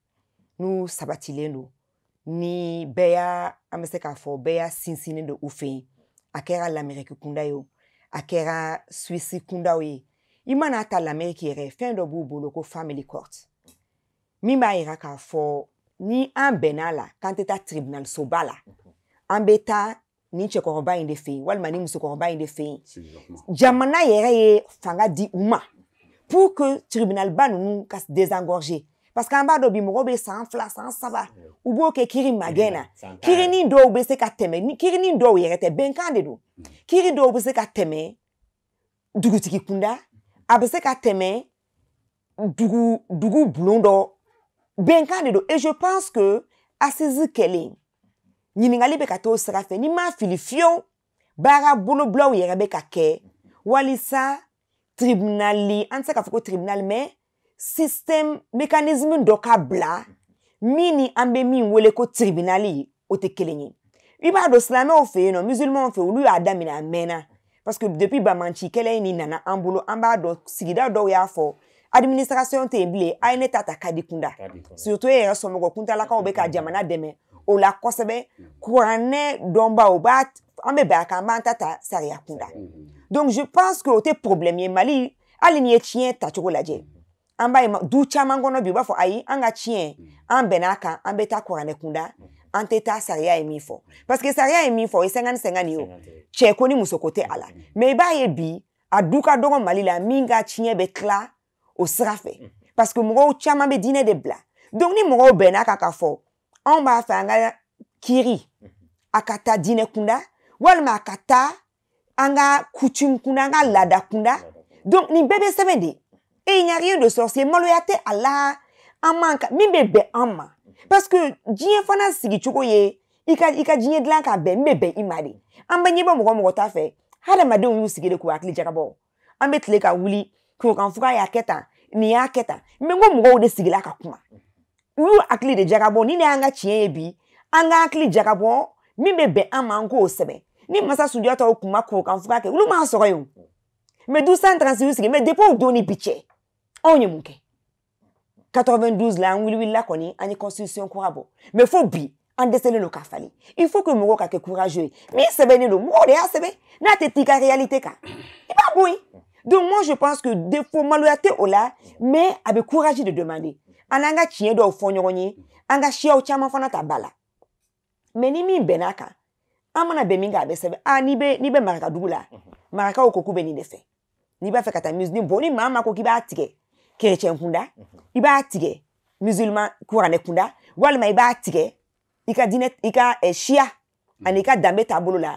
n'u sabatilen don ni bɛɛ y'a an bɛ se k'a fɔ bɛɛ y'a sinsinnen don u fɛ yen a kɛra lamɛriki kunda ye o a kɛra suwisi kundaw ye i mana ta lamɛriki yɛrɛ fɛn dɔ b'u bolo ko family court min b'a yira k'a fɔ ni an bɛn'a la k'an tɛ taa tribunalisoba la an bɛ taa nin cɛkɔrɔba in de fɛ yen walima nin musokɔrɔba in de fɛ yen jamana yɛrɛ ye fanga di u ma pour que tribunaliba ninnu ka désengorger parce que an b'a dɔn bi mɔgɔw bɛ san fila san saba u b'o kɛ kiri magɛn na kirinin dɔw bɛ se ka tɛmɛ ni kirinin dɔw yɛrɛ tɛ bɛnkan de don hmm. kiri dɔw bɛ se ka tɛmɛ dugutigi kunda a bɛ se ka tɛmɛ dugu dugu bulon dɔ bɛnkan de don et je pense que assise kɛlen ɲininkali bɛ ka t'o sira fɛ n'i m'a fili fiyewu baara bolobilaw yɛrɛ bɛ ka kɛ walisa tribunali an tɛ se k'a fɔ ko tribunali mais système mécanisme dɔ ka bila min ni an bɛ min wele ko tribunali o tɛ kelen ye i b'a dɔn silamɛw fɛ yen nɔ musulmanw fɛ olu y'a daminɛ a mɛnna parce que depuis bamanci kɛlɛ in ni nana an bolo an b'a dɔn sigida dɔw y'a fɔ administration tɛ yen bilen a ye ne ta ta ka di kunda surtout e yɛrɛ somɔgɔ kuntalakaw bɛ ka jamana dɛmɛ o la kosɛbɛ kuranɛ dɔnbaw b'a an bɛ bɛn a kan an b'an ta ta sariya kunda donc je pense que o tɛ problème ye mali hali ni ye tiɲɛ tacogo lajɛ an b'a ye du caman kɔnɔ bi u b'a fɔ ayi an ka tiɲɛ an bɛn'a kan an bɛ taa kuranɛ kunda an tɛ taa sariya ye min fɔ parce que sariya ye min fɔ o ye sɛngani sɛngani ye o cɛ ko ni muso ko tɛ a la mɛ mm-hmm. i b'a ye bi a du ka dɔgɔ mali la min ka tiɲɛ bɛ tila o sira fɛ parce que mɔgɔw caman bɛ diinɛ de bila donc ni mɔgɔw bɛnna kan ka fɔ anw b'a fɛ an ka kiri a ka taa diinɛ kunda walima a ka taa an ka coutume kunda an ka laada kunda donc nin bɛɛ bɛ sɛbɛn de et il n'y a rien de sorcier maloya tɛ a la an man kan min bɛ bɛn an ma parce que diɲɛ fana sigicogo ye i ka i ka diɲɛ dilan ka bɛn min bɛ bɛn i ma de an bɛ ɲɛbɔ mɔgɔ mɔgɔ ta fɛ hadamadenw y'u sigi de k'u hakili jagabɔ an bɛ tile ka wuli kunkan fuga y'a kɛ tan nin y'a kɛ tan mɛ n ko mɔgɔw de sigila ka kuma u y'u hakili de jagabɔ ni ne y'an ka tiɲɛ ye bi an ka hakili jagabɔ min bɛ bɛn an ma an k'o sɛbɛn ni masa sunjataw kun ma kunkan fuga kɛ olu m'a sɔrɔ yen o mɛ du san taransi y'u sigi mɛ depi o don ni bi cɛ anw ye mun kɛ 92 la an wiliwilila kɔni an ye constitution kura bɔ mɛ fo bi an dɛsɛlen don k'a falen il faut que mɔgɔw ka kɛ courageux ye min sɛbɛnnen don mɔgɔw de y'a sɛbɛn n'a tɛ t'i ka réalité kan i b'a bɔ yen donc moi je pense que des fois maloya tɛ o la mais a bɛ courage de demander an n'an ka tiɲɛ dɔw fɔ ɲɔgɔn ye an ka siyaw caman fana ta ba la mais ni min bɛn'a kan ah, an mana bɛn min kan a bɛ sɛbɛn ah n'i bɛ n'i bɛ marakadugu la mhm. marakaw ko k'u bɛ nin de fɛ n'i b'a fɛ ka taa muslim bon ni maa ma ko k'i b'a tigɛ kerecɛn kunda mhm. i b'a tigɛ musulman kuranɛ kunda walima i b'a tigɛ i ka dinɛ i ka eh, siya ani i ka danbe taabolo la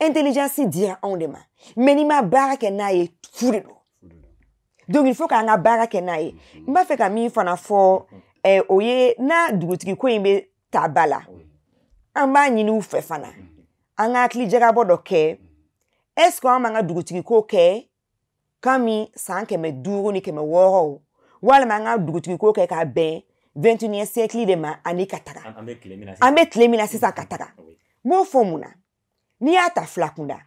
intelligence dira anw de ma mɛ n'i ma baara kɛ n'a ye fu de don donc il faut k'an ka baara kɛ n'a ye mhm. n b'a fɛ ka min fana fɔ eh, o ye n'a dugutigi ko in bɛ ta ba la an b'a ɲini u fɛ fana mhm. an ka hakili jagabɔ dɔ kɛ mhm. est ce que an b'an ka dugutigi ko kɛ kan min san kɛmɛ duuru ni kɛmɛ wɔɔrɔ walima an ka dugutigi ko kɛ k'a bɛn vingt et unième siècle de ma ani ka taga an bɛ tile min na sisan ka taga n b'o fɔ mun na n'i y'a ta fila kunda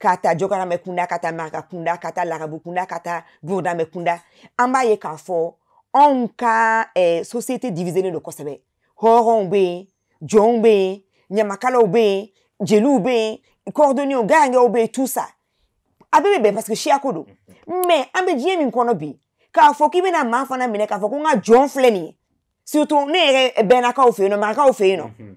k'a ta jɔkaramɛ kunda ka ta maraka kunda ka ta larabu kunda ka ta burodamɛ kunda an b'a ye k'a fɔ anw ka eh, société diviselen do kosɛbɛ hɔrɔnw be yen jɔnw be yen ɲamakalaw be yen jeliw be yen cordonniers gangɛw be yen tout ça a bɛɛ bɛ bɛn parce que siyako do mais an bɛ diɲɛ min kɔnɔ bi k'a fɔ k'i bɛna maa fana minɛ k'a fɔ ko n ka jɔn filɛ nin ye surtout ne yɛrɛ bɛnnakaw fɛ yen nɔ marakaw fɛ yen nɔ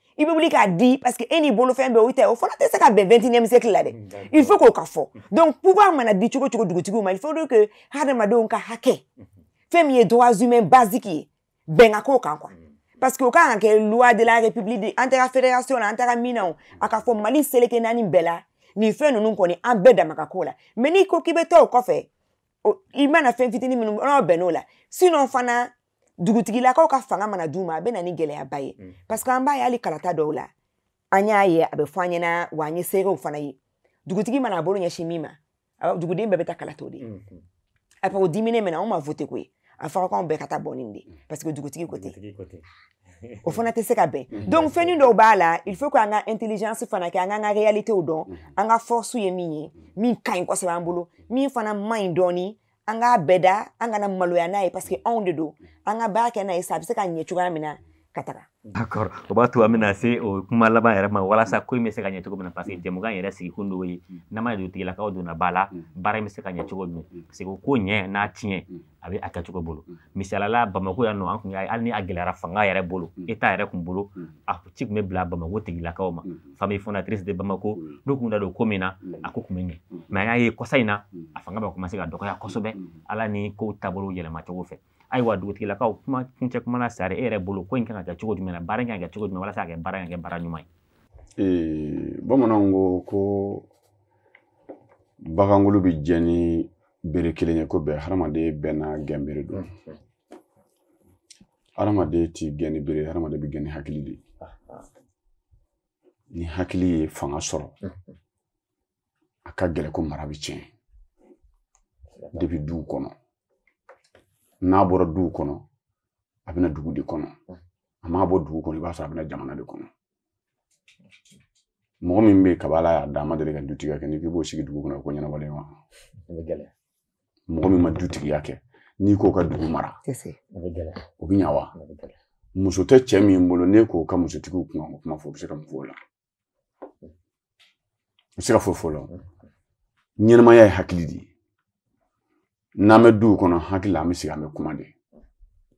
i bɛ wuli k'a di parce que e n'i bolofɛn bɛɛ o ta ye o fɔlɔ tɛ se ka bɛn vingtinième siècle la dɛ eh. il faut k'o ka fɔ donc pouvoir mana di cogo cogo dugutigiw ma il faut que hadamadenw ka hakɛ mhm. fɛn min ye droits humains basique ye eh. bɛn ka k'o kan quoi mhm. parce que o kan ka kɛ loi de la république de an taara fédération la an taara min na o a ka fɔ mali seleke naani bɛɛ la nin fɛn ninnu kɔni an bɛɛ dama ka k'o la mais n'i ko k'i bɛ taa o oh, kɔfɛ i mana fɛn fitinin minnu n'aw bɛn n'o la sinon fana dugutigilakaw ka fanga mana d'u ma a bɛ na ni gɛlɛyaba ye mm. parce que an b'a ye hali kalata dɔw la an y'a ye a bɛ fɔ an ɲɛna wa an ye seerew fana ye dugutigi mana a bolo ɲɛsin min ma duguden bɛɛ bɛ ta kalata o de ye mm -hmm. après o dimine mɛna anw ma vote ko ye a fɔra k'anw bɛɛ ka taa bɔ nin de mm. parce que dugutigi ko tɛ o fana tɛ se ka bɛn mm. donc fɛnnin dɔw b'a la il faut qu'an ka intelligence fana kɛ an k'an ka réalitéw dɔn mm-hmm. an ka force ye min ye mm-hmm. min ka ɲi kosɛbɛ an bolo min fana man ɲi dɔɔni an k'a bɛɛ da an kana maloya n'a ye paseke anw de don an ka baara kɛ n'a ye sa a bɛ se ka ɲɛ cogoya min na ka taga d'accord o b'a to an bɛna se o kuma laban yɛrɛ ma walasa ko in bɛ se ka ɲɛ cogo min na parce que jɛmukan yɛrɛ sigikun dɔ ye n'an ma don tigilakaw donna ba la mm. baara in bɛ se ka ɲɛ cogo min parce que o ko ɲɛ n'a tiɲɛ a bɛ a kɛcogo bolo misaliyala bamakɔ yan nɔ an kun hali ni a gɛlɛyara fanga yɛrɛ bolo eta yɛrɛ kun bolo a ci kun bɛ bila bamakɔ tigilakaw ma famille fondatrice de bamako n'u kun da don ko min na a ko kun bɛ ɲɛ mɛ y'a ye kɔsa in na a fanga bɛ commencé ka dɔgɔya kosɛbɛ ala ni kow taabolo yɛlɛmacogo fɛ ayiwa dugutigilakaw kuma kuncɛ kuma na sari e yɛrɛ bolo ko in kan ka kɛ cogo jumɛn na baara in kan ka kɛ cogo jumɛn walasa a kɛ baara in ka kɛ baara ɲuman ye ee, bamananw ko ko bagankolo bɛ jɛ ni bere kelen ye ko bɛɛ hadamaden bɛɛ n'a gɛnbere don hadamaden ti gɛn ni bere hadamaden bɛ gɛn ni hakili de ni hakili ye fanga sɔrɔ a ka gɛlɛ ko mara bɛ tiɲɛ debi duw kɔnɔ n'a bɔra duw kɔnɔ a bɛna dugu de kɔnɔ a m'a bɔ dugu kɔnɔ i b'a sɔrɔ a bɛna jamana de kɔnɔ mɔgɔ min bɛ kaba la y'a dama deli ka dutigi kɛ n'i k'i b'o sigi dugu kɔnɔ ko ɲɛnabɔlen wa mɔgɔ min ma dutigiya kɛ n'i ko ka dugu mara o bɛ ɲa wa muso tɛ cɛ min bolo ne k'o ka musotigiw kuma o kuma fɔ o bɛ se ka mun fɔ o la u bɛ se ka foyi fɔ o la ɲɛnɛmaya ye hakili de ye n'an bɛ duw kɔnɔ hakili la an bɛ sigi an bɛ kuma de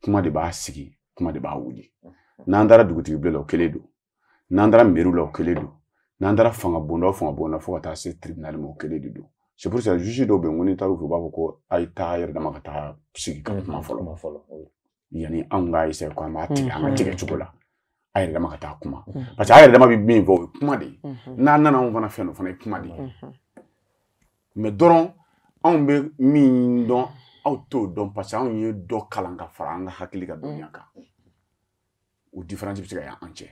kuma de b'a sigi kuma de b'a wuli n'an taara dugutigi bila la o kelen don n'an taara meri la o kelen don n'an taara fanga bonda o fanga bonda fo ka taa se tiribinali ma o kelen de don c'est pour ça juge dɔw bɛ n ko ni taar'u fɛ u b'a fɔ ko a ye taa yɛrɛ dama ka taa sigi ka kuma fɔlɔ yanni anw ka essayer k'an b'a tigɛ an ka tigɛ cogo la a yɛrɛ dama ka taa kuma parce que ah, a yɛrɛ dama bɛ min fɔ o ye kuma de ye n'an nana anw fana fɛn dɔ fana ye kuma de ye mɛ dɔrɔn anw bɛ min dɔn aw t'o dɔn parce que anw ye dɔ kalan ka fara an ka hakili ka dɔnniya kan o différence bɛ se ka y'an cɛ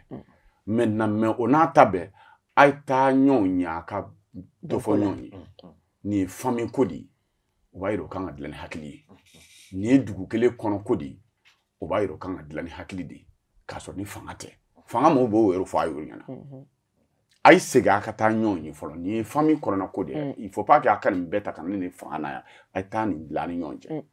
maintenant mais o n'a ta bɛɛ a ye taa ɲɔgɔn ye a ka dɔ fɔ ɲɔgɔn ye. nin ye fami ko di o b'a yira o kan ka dilan ni hakili ye nin ye dugu kelen kɔnɔ ko di o b'a yira o kan ka dilan ni hakili de k'a sɔrɔ ni fanga tɛ fanga mɔgɔw b'o yɛrɛ fɔ a yɛrɛ ɲɛna a ye segin a ka taa ɲɔgɔn ye fɔlɔ nin ye fami kɔnɔna ko de ye mm. il faut pas que a ka nin bɛɛ ta ka na ne ni fanga na yan a ye taa nin bila ni ɲɔgɔn cɛ mm.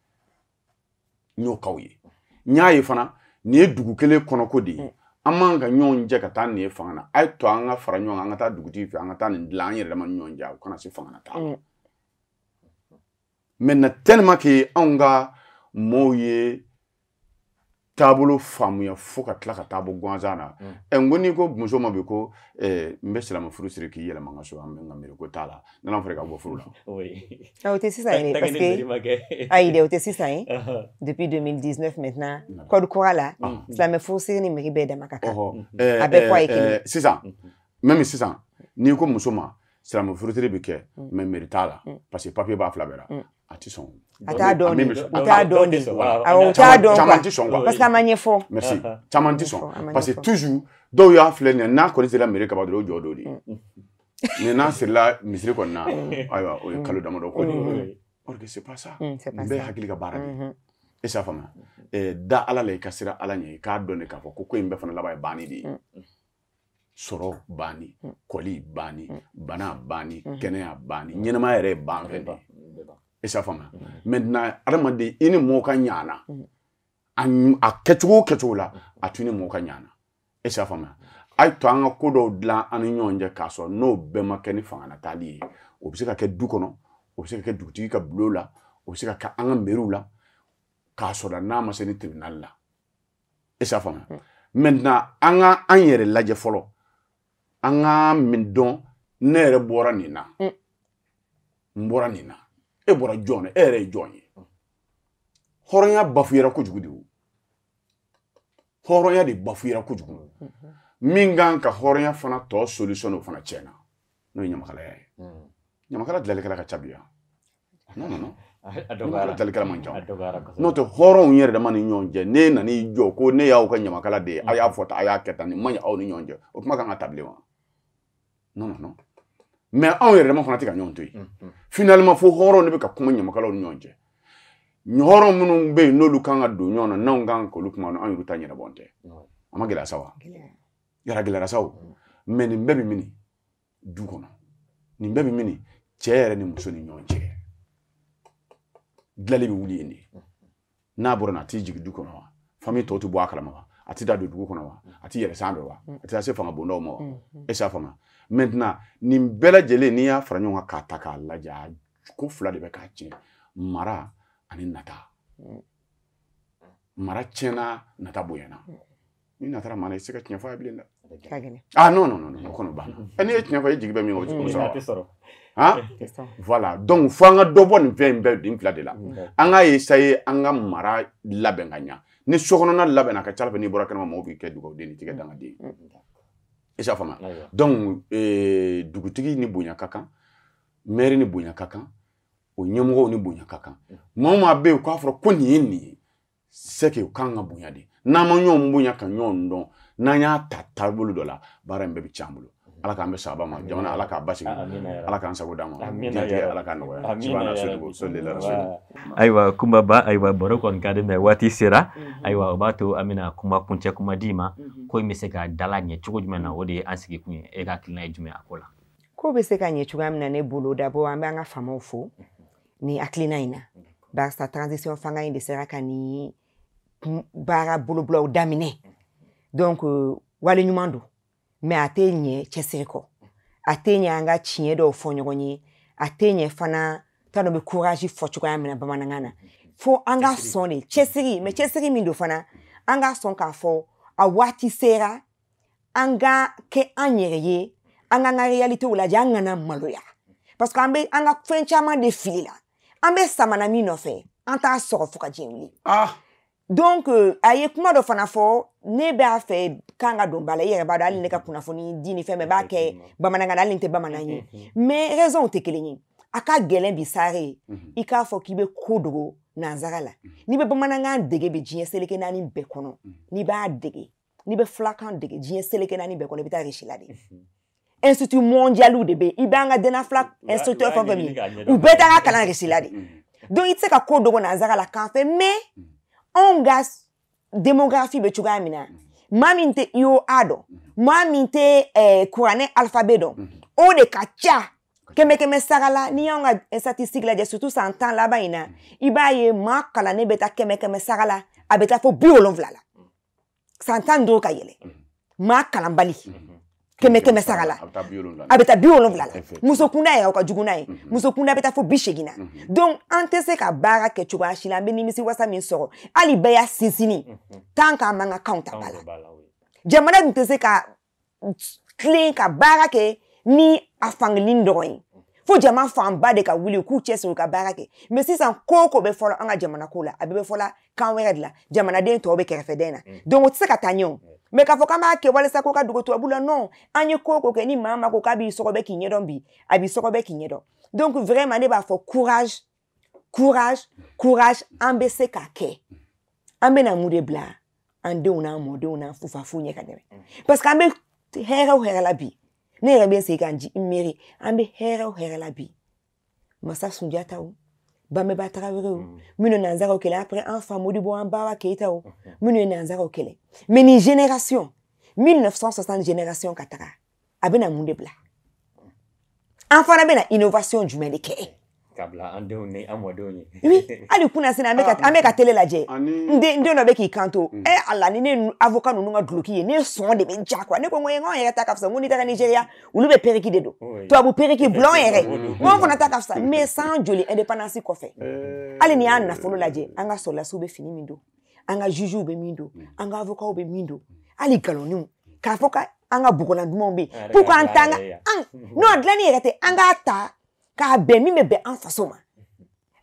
n y'o k'aw ye n y'a ye fana nin ye dugu kelen kɔnɔ ko de ye mm. an man ka ɲɔgɔn jɛ ka taa nin ye fanga na a ye to an ka fara ɲɔgɔn kan an ka taa dugutigi fɛ an ka taa nin dilan an yɛrɛ dama ni ɲɔgɔn cɛ u kana se fanga na taa maintenant tellement que anw ka mɔɔw ye taabolo faamuya fo ka tila ka taa bɔ gansan na ɛ n ko n'i ko muso ma bi ko n bɛ silamɛ furu siri k'i yɛlɛma n ka so an bɛ n ka miiri ko t'a la n'ala fɔra i ka bɔ furu la. o tɛ sisan ye parce que ayi dɛ o tɛ sisan ye depuis 2019 maintenant code kura ah. mm. la silamɛ furu siri ni miiri bɛɛ dama ka kan a bɛɛ kɔ ye kelen. sisan même sisan n'i ko muso ma silamɛ furusiri bi kɛ mɛ miiri t'a la mm. mm. parce que papier b'a fila bɛɛ la a ti sɔn a t'a dɔn de a t'a dɔn de awɔ u t'a dɔn caman ti sɔn parce que a ma ɲɛfɔ merci caman ti sɔn parce que toujours dɔw y'a filɛ nin ye n'a kɔni sera mairie kama dɔrɔn o jɔ dɔ de ye mɛ n'a serila misiri kɔni na ayiwa o ye kalo damadɔ ko de ye or que c'est pas ça nin bɛɛ ye hakili ka baara de ye mm-hmm. e s'a faamuya ɛɛ eh, da ala la i ka sira ala ɲɛ i k'a dɔn de k'a fɔ ko ko in bɛɛ fana laban ye banni de ye mm. sɔrɔ banni mm. kɔli banni mm. bana banni mm-hmm. kɛnɛya banni ɲɛnɛmaya yɛrɛ ye ban mm-hmm. fɛn de ye. i y'a faamuya maintenant adamaden i ni mɔgɔ ka ɲana a kɛcogo o kɛcogo la a to i ni mɔgɔ ka ɲana i y'a faamuya a ye to an ka ko dɔw dilan an ni ɲɔgɔn cɛ k'a sɔrɔ n'o bɛɛ ma kɛ ni fanga natali ye o bɛ se ka kɛ du kɔnɔ o bɛ se ka kɛ dugutigi ka bulon la o bɛ se ka kɛ an ka mɛriw la k'a sɔrɔ n'a ma se ni tiribinali la i y'a faamuya maintenant an ka an yɛrɛ lajɛ fɔlɔ an ka min dɔn ne yɛrɛ bɔra nin na n mm. bɔra nin na. e bora jɔn na e yɛrɛ ye jɔn ye hɔrɔnya bafuyara kojugu de o hɔrɔnya de bafuyara min kan ka hɔrɔnya fana to solution o fana chena n'o ye nyama kala ɲamakala kala ka No no no. no non non kala dilanlikɛla adogara ko n'o to hɔrɔnw yɛrɛ dama ni ɲɔgɔn ne n'e ni jo ko ne o ya ka kala de aya hmm. fota y'a ketani tan a y'a kɛ ni ɲɔgɔn o kuma ka tabile wa no no no mɛ anw yɛrɛ dama fana tɛ ka ɲɔgɔn to yen finalement fo hɔrɔnw de bɛ ka kuma ɲamakalaw mm. ni ɲɔgɔn cɛ hɔrɔn minnu bɛ yen n'olu kan ka don ɲɔgɔn na n'anw kan k'olu kuma na anw yɛrɛ ta ɲɛnabɔ an tɛ a ma gɛlɛya sa wa yara gɛlɛyara sa o mɛ nin bɛɛ bɛ min du kɔnɔ nin bɛɛ bɛ min cɛ yɛrɛ ni muso ni ɲɔgɔn cɛ dilali bɛ wuli yen de n'a bɔra na a t'i jigin du kɔnɔ wa fami tɔw tɛ bɔ a kalama wa a tɛ da don dugu kɔnɔ wa a tɛ yɛlɛ sanfɛ wa a tɛ mm, taa mm. se fanga bondaw ma wa e s'a faamu maintenant nin bɛɛ lajɛlen n'i y'a fara ɲɔgɔn kan k'a ta k'a lajɛ ko fila de bɛ k'a tiɲɛ mara ani nata mara tiɲɛna nata bonyana ni natara mara i tɛ se ka tiɲɛ fɔ a ye bilen dɛ ah non non non o kɔni banna ɛ eh, n'i ye tiɲɛ fɔ i jigi bɛ min kan o tɛ sɔrɔ mm, han voilà donc fo an ka dɔ bɔ nin fɛn in bɛɛ nin fila de la mm. an k'a essayer an ka mara labɛn ka ɲa ni sokɔnɔna labɛnna a ka ca ala fɛ n'i bɔra kɛnɛma mɔgɔw b'i kɛ dugawuden ni tigɛ mm. dangaden i y'a faamuya donc euh, dugutigi ni bonya ka kan mɛri ni bonya ka kan o ɲɛmɔgɔw ni bonya ka kan maa o maa bɛ yen k'a fɔra ko nin ye nin ye sɛke u kan ka bonya de n'an ma ɲɔgɔn bonya ka ɲɔgɔn dɔn n'an y'a ta taabolo dɔ la baara in bɛɛ bɛ tiɲɛ an bolo ala k'an bɛ sababa ma jamana ala k'a basigi ala k'an sago d'an ma diɲɛtigɛ ala k'a nɔgɔya subahana salihu solila rasuli ayiwa kunbaba ayiwa baro kɔni ka di mɛ waati sera mhm. ayiwa o b'a to an bɛna kuma kuncɛ kuma d'i ma mhm. ko in bɛ se ka dala ɲɛ cogo jumɛn na o de ye an sigi kun ye e ka hakilina ye jumɛn a ko la ko bɛ se ka ɲɛ cogoya min na ne bolo dabɔ an bɛ an ka faamaw fo mhm. ni hakilina in na barisa transition fanga in de sera ka nin baara bolobulaw daminɛ donc euh, waleɲuman don mɛ a tɛ ɲɛ cɛsiri kɔ a tɛ ɲɛ an ka tiɲɛ dɔw fɔ ɲɔgɔn ye a tɛ ɲɛ fana t'a dɔn bɛ kurazi fɔ cogoya min na bamanankan na fo an ka sɔn de cɛsiri mɛ cɛsiri min don fana an ka sɔn k'a fɔ a waati sera an ka kɛ an yɛrɛ ye an k'an ka réalitéw lajɛ an kana maloya parce que an bɛ an ka fɛn caman de fili la an bɛ samana min nɔfɛ an t'a sɔrɔ fo ka diɲɛ wuli. Ah. donc euh, a ye kuma dɔ fana fɔ ne b'a fɛ kan ka don ba la i yɛrɛ b'a dɔn hali ne ka kunnafoni di ni fɛn bɛɛ b'a kɛ bamanankan na hali n tɛ bamanan ye mais raisonw tɛ kelen ye a ka gɛlɛn bi sare ye mhm. i k'a fɔ k'i bɛ ko dogo nanzara la mhm. n'i bɛ bamanankan dege bi diɲɛ seleke naani bɛɛ kɔnɔ mhm. n'i b'a dege n'i bɛ filakan dege diɲɛ seleke naani bɛɛ kɔnɔ i bɛ taa resi la de institut mondialiw de bɛ yen i b'an ka dennafila instituteur fɛn o fɛn min ye u bɛɛ taara kalan resi la de donc i tɛ se ka ko dogo nanzara la kan fɛ mais anw ka demografi bɛ cogoya min na maa min tɛ iyo a dɔn maa min tɛ eh, kuranɛ alifabe dɔn mhm. o de ka ca kɛmɛ kɛmɛ sagala n'i mhm. y'anw ka statistique lajɛ surtout san tan laban in na i b'a ye maa mhm. kalannen bɛ taa kɛmɛ kɛmɛ sagala a bɛ taa fo bi wolonfila la san tan ni duuru ka yɛlɛ maa kalanbali kɛmɛ kɛmɛ sara la a bɛ taa bi wolonwula la muso kunda yɛrɛ o ka jugu n'a ye mhm. muso kunda bɛ taa fo bi seegin na mhm. donc an tɛ se ka baara kɛ cogoya si la an bɛ nimisi wasa min sɔrɔ hali bɛɛ y'a sinsinni mhm. tant k'a man ka kanw ta ba la jamana dun tɛ se ka tilen ka baara kɛ ni a fankelen dɔrɔn ye fo jama fanba de ka wuli k'u cɛ siri u ka baara kɛ mɛ sisan ko o ko bɛ fɔlɔ an ka jamana ko la a bɛɛ bɛ fɔla kan wɛrɛ de la jamanaden tɔw bɛ kɛrɛfɛdɛn na mm. donc o tɛ mm. se ka taa ɲɛ o mɛ k'a fɔ k'an b'a kɛ walasa ko ka dogo tubabu la non an ye ko o ko kɛ ni maa ma ko k'a b'i sɔgɔbɛ k'i ɲɛdɔn bi a b'i sɔgɔbɛ k'i ɲɛdɔn donc vraiment ne b'a fɔ courage courage courage an bɛ se k'a kɛ an bɛna mun de bila an denw n'an mɔdenw n'an fufafu ɲɛ ka dɛmɛ mm. parce que an bɛ hɛrɛ o hɛrɛ la bi ne yɛrɛ bɛ segin ka n ji n miiri an bɛ hɛrɛ o hɛrɛ la bi masa sunjata o banbɛba tarawele o mm. minnu ye nanzaraw kɛlɛ après an fa modibo an baba keyita o minnu ye nanzaraw kɛlɛ mais nin génération 1960 génération ka taga a bɛna mun de bila an fana bɛna innovation jumɛn de kɛ kabila an denw ni an mɔdenw ye oui hali kunna sini ah, an bɛ ka tele lajɛ n den dɔ bɛ k'i kanto ɛ a la ni ne avocat ninnu ka duloki ye ne sɔn de bɛ ja quoi ne ko n ko n k'anw yɛrɛ ta ka fisa n ko n'i taara Nigéria olu bɛ périki de don tubabu périki bulon yɛrɛ n k'anw fana ta ka fisa mais san joli indépendance kɔfɛ eh. hali n'i y'a nafolo lajɛ an ka sɔrɔlasiw bɛ fini min don an ka juges bɛ min don hmm. an ka avocats bɛ min don hali galonninw k'a fɔ ka an ka bugɔla dumanw bɛ yen pour que an t'an ka an non a dilanni yɛrɛ tɛ an k'a ta k'a bɛn min bɛ bɛn an faso ma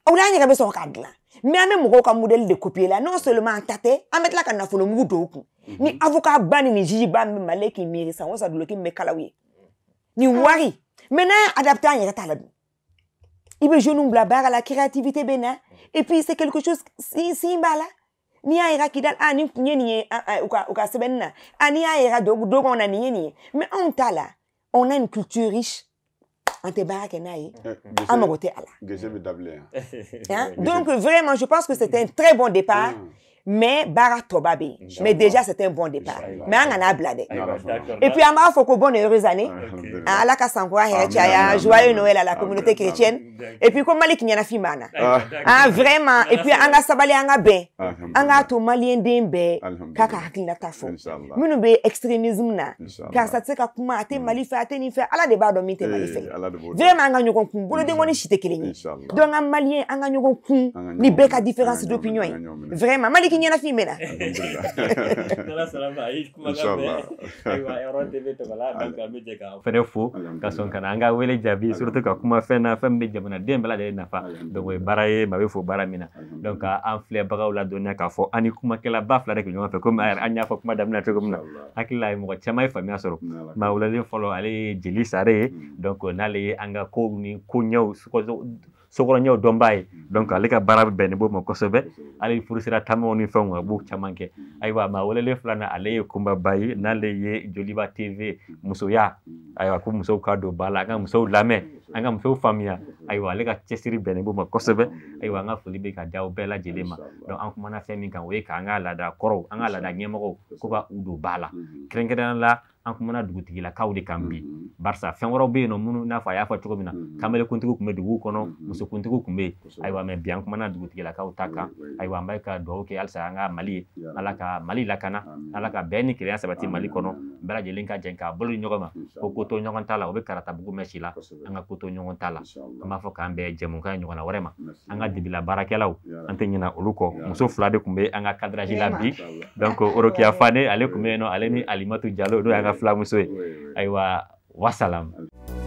o la an yɛrɛ bɛ sɔn k'a dilan mɛ an bɛ mɔgɔw ka modèle de copier la non seulement an ta tɛ an bɛ tila ka nafolo mugu don u kun ni avocat ba ni nin juge ba min bɛ Mali k'i miiri san o san duloki min bɛ kala u ye nin wari mɛ n'an y'a adapté an yɛrɛ t'a la dun i bɛ jeunes bila baara la créativité bɛ na et puis c'est quelque chose sin b'a la n'i y'a yira kidali a nin kun ye nin ye u ka u ka sɛbɛnni na a n'i y'a yira dogo na nin ye nin ye mɛ anw t'a la on a une culture riche an tɛ baara kɛ n'a ye an mago tɛ a la donc vraiment je pense que c'était un très bon départ ah. Mais baara tɔba mais déjà c'est un bon départ mais on en a dɛ bah, et puis an b'a fɔ ko bonne heureuse année la ah, ka sankura hɛrɛ eh, joyeux noël à la communauté chrétienne et puis ko mali kiɲɛnafin b'an na ah vraiment et puis an ka sabali an ka bɛn an k'a to maliyɛnden bɛɛ k'a ka hakilinata extrémisme na Car ça c'est ka kuma a te mm. mali fait. a tɛ nin fɛ de b'a dɔn min vraiment an ka ɲɔgɔn kun bolodenkɔni si tɛ kelen ye donc an maliyɛn an ka ɲɔgɔn kun ni bɛɛ ka différence d'opinion vraiment mali kinyena fimena fɛnɛ fo ka sɔn ka na an ka wele jaabi surtout ka kuma fɛn na fɛn min bɛ jamanaden bɛɛ nafa donc ye baara ye maa bɛ fo baara er, min na donc e e ka an filɛbagaw ladɔnniya k'a fɔ ani ni kumakɛlaba fila de tun ɲɔgɔn fɛ komi an y'a fɔ kuma daminɛ cogo min na hakili la mɔgɔ caman ye faamuya sɔrɔ maa welelen fɔlɔ ale ye jeli sare ye mm. donc n'ale ye an ka kow ni koɲɛw sokɔrɔɲɛw dɔnbaa ye mm. donc ale ka baara bɛ bɛnnen b'o ma kosɛbɛ hali furusira tamaw ni fɛnw a b'o caman kɛ mm. ayiwa maa welelen filanan ale ye kunbaba ye n'ale ye joliba tv musoya mm. ayiwa ko musow ka don ba la an ka musow lamɛn an ka musow faamuya ayiwa ale ka cɛsiri bɛnnen b'o ma kosɛbɛ ayiwa an ka foli bɛ ka di aw bɛɛ lajɛlen ma donc an kumana fɛn min kan o ye k'an ka laada kɔrɔw an ka laada ɲɛmɔgɔw ko ka u don ba la mm-hmm. kɛrɛnkɛrɛnnenya la an kumana dugu de kan bi kambi mm-hmm. fɛn wɛrɛw woro yen nɔ minnu n'a fɔ a y'a fɔ cogo min na mm-hmm. kamelenkuntigiw tun bɛ duguw kɔnɔ mm-hmm. musokuntigiw tun bɛ yen ayiwa mɛ bi an kumana dugutigilakaw ta kan ayiwa an b'a ka dugawu kɛ halisa an ka mali ye ya. mali lakana ala ka bɛn ni kelenya sabati mali kɔnɔ bɛɛ lajɛlen ka jɛn k'a bolo di ɲɔgɔn ma ko ko to ɲɔgɔn t'a la o bɛ karatabugu mɛn la an ka ko to ɲɔgɔn t'a la an b'a fɔ k'an bɛɛ jɛmukan ɲɔgɔnna wɛrɛ ma dibila baarakɛlaw ya. an tɛ ɲina olu kɔ ya. muso fila de tun bɛ an ka kadraji la bi donc orokiya fane ale tun bɛ yen ale ni alimatu jalo n'o y'an fulamuso ye ayiwa wasalam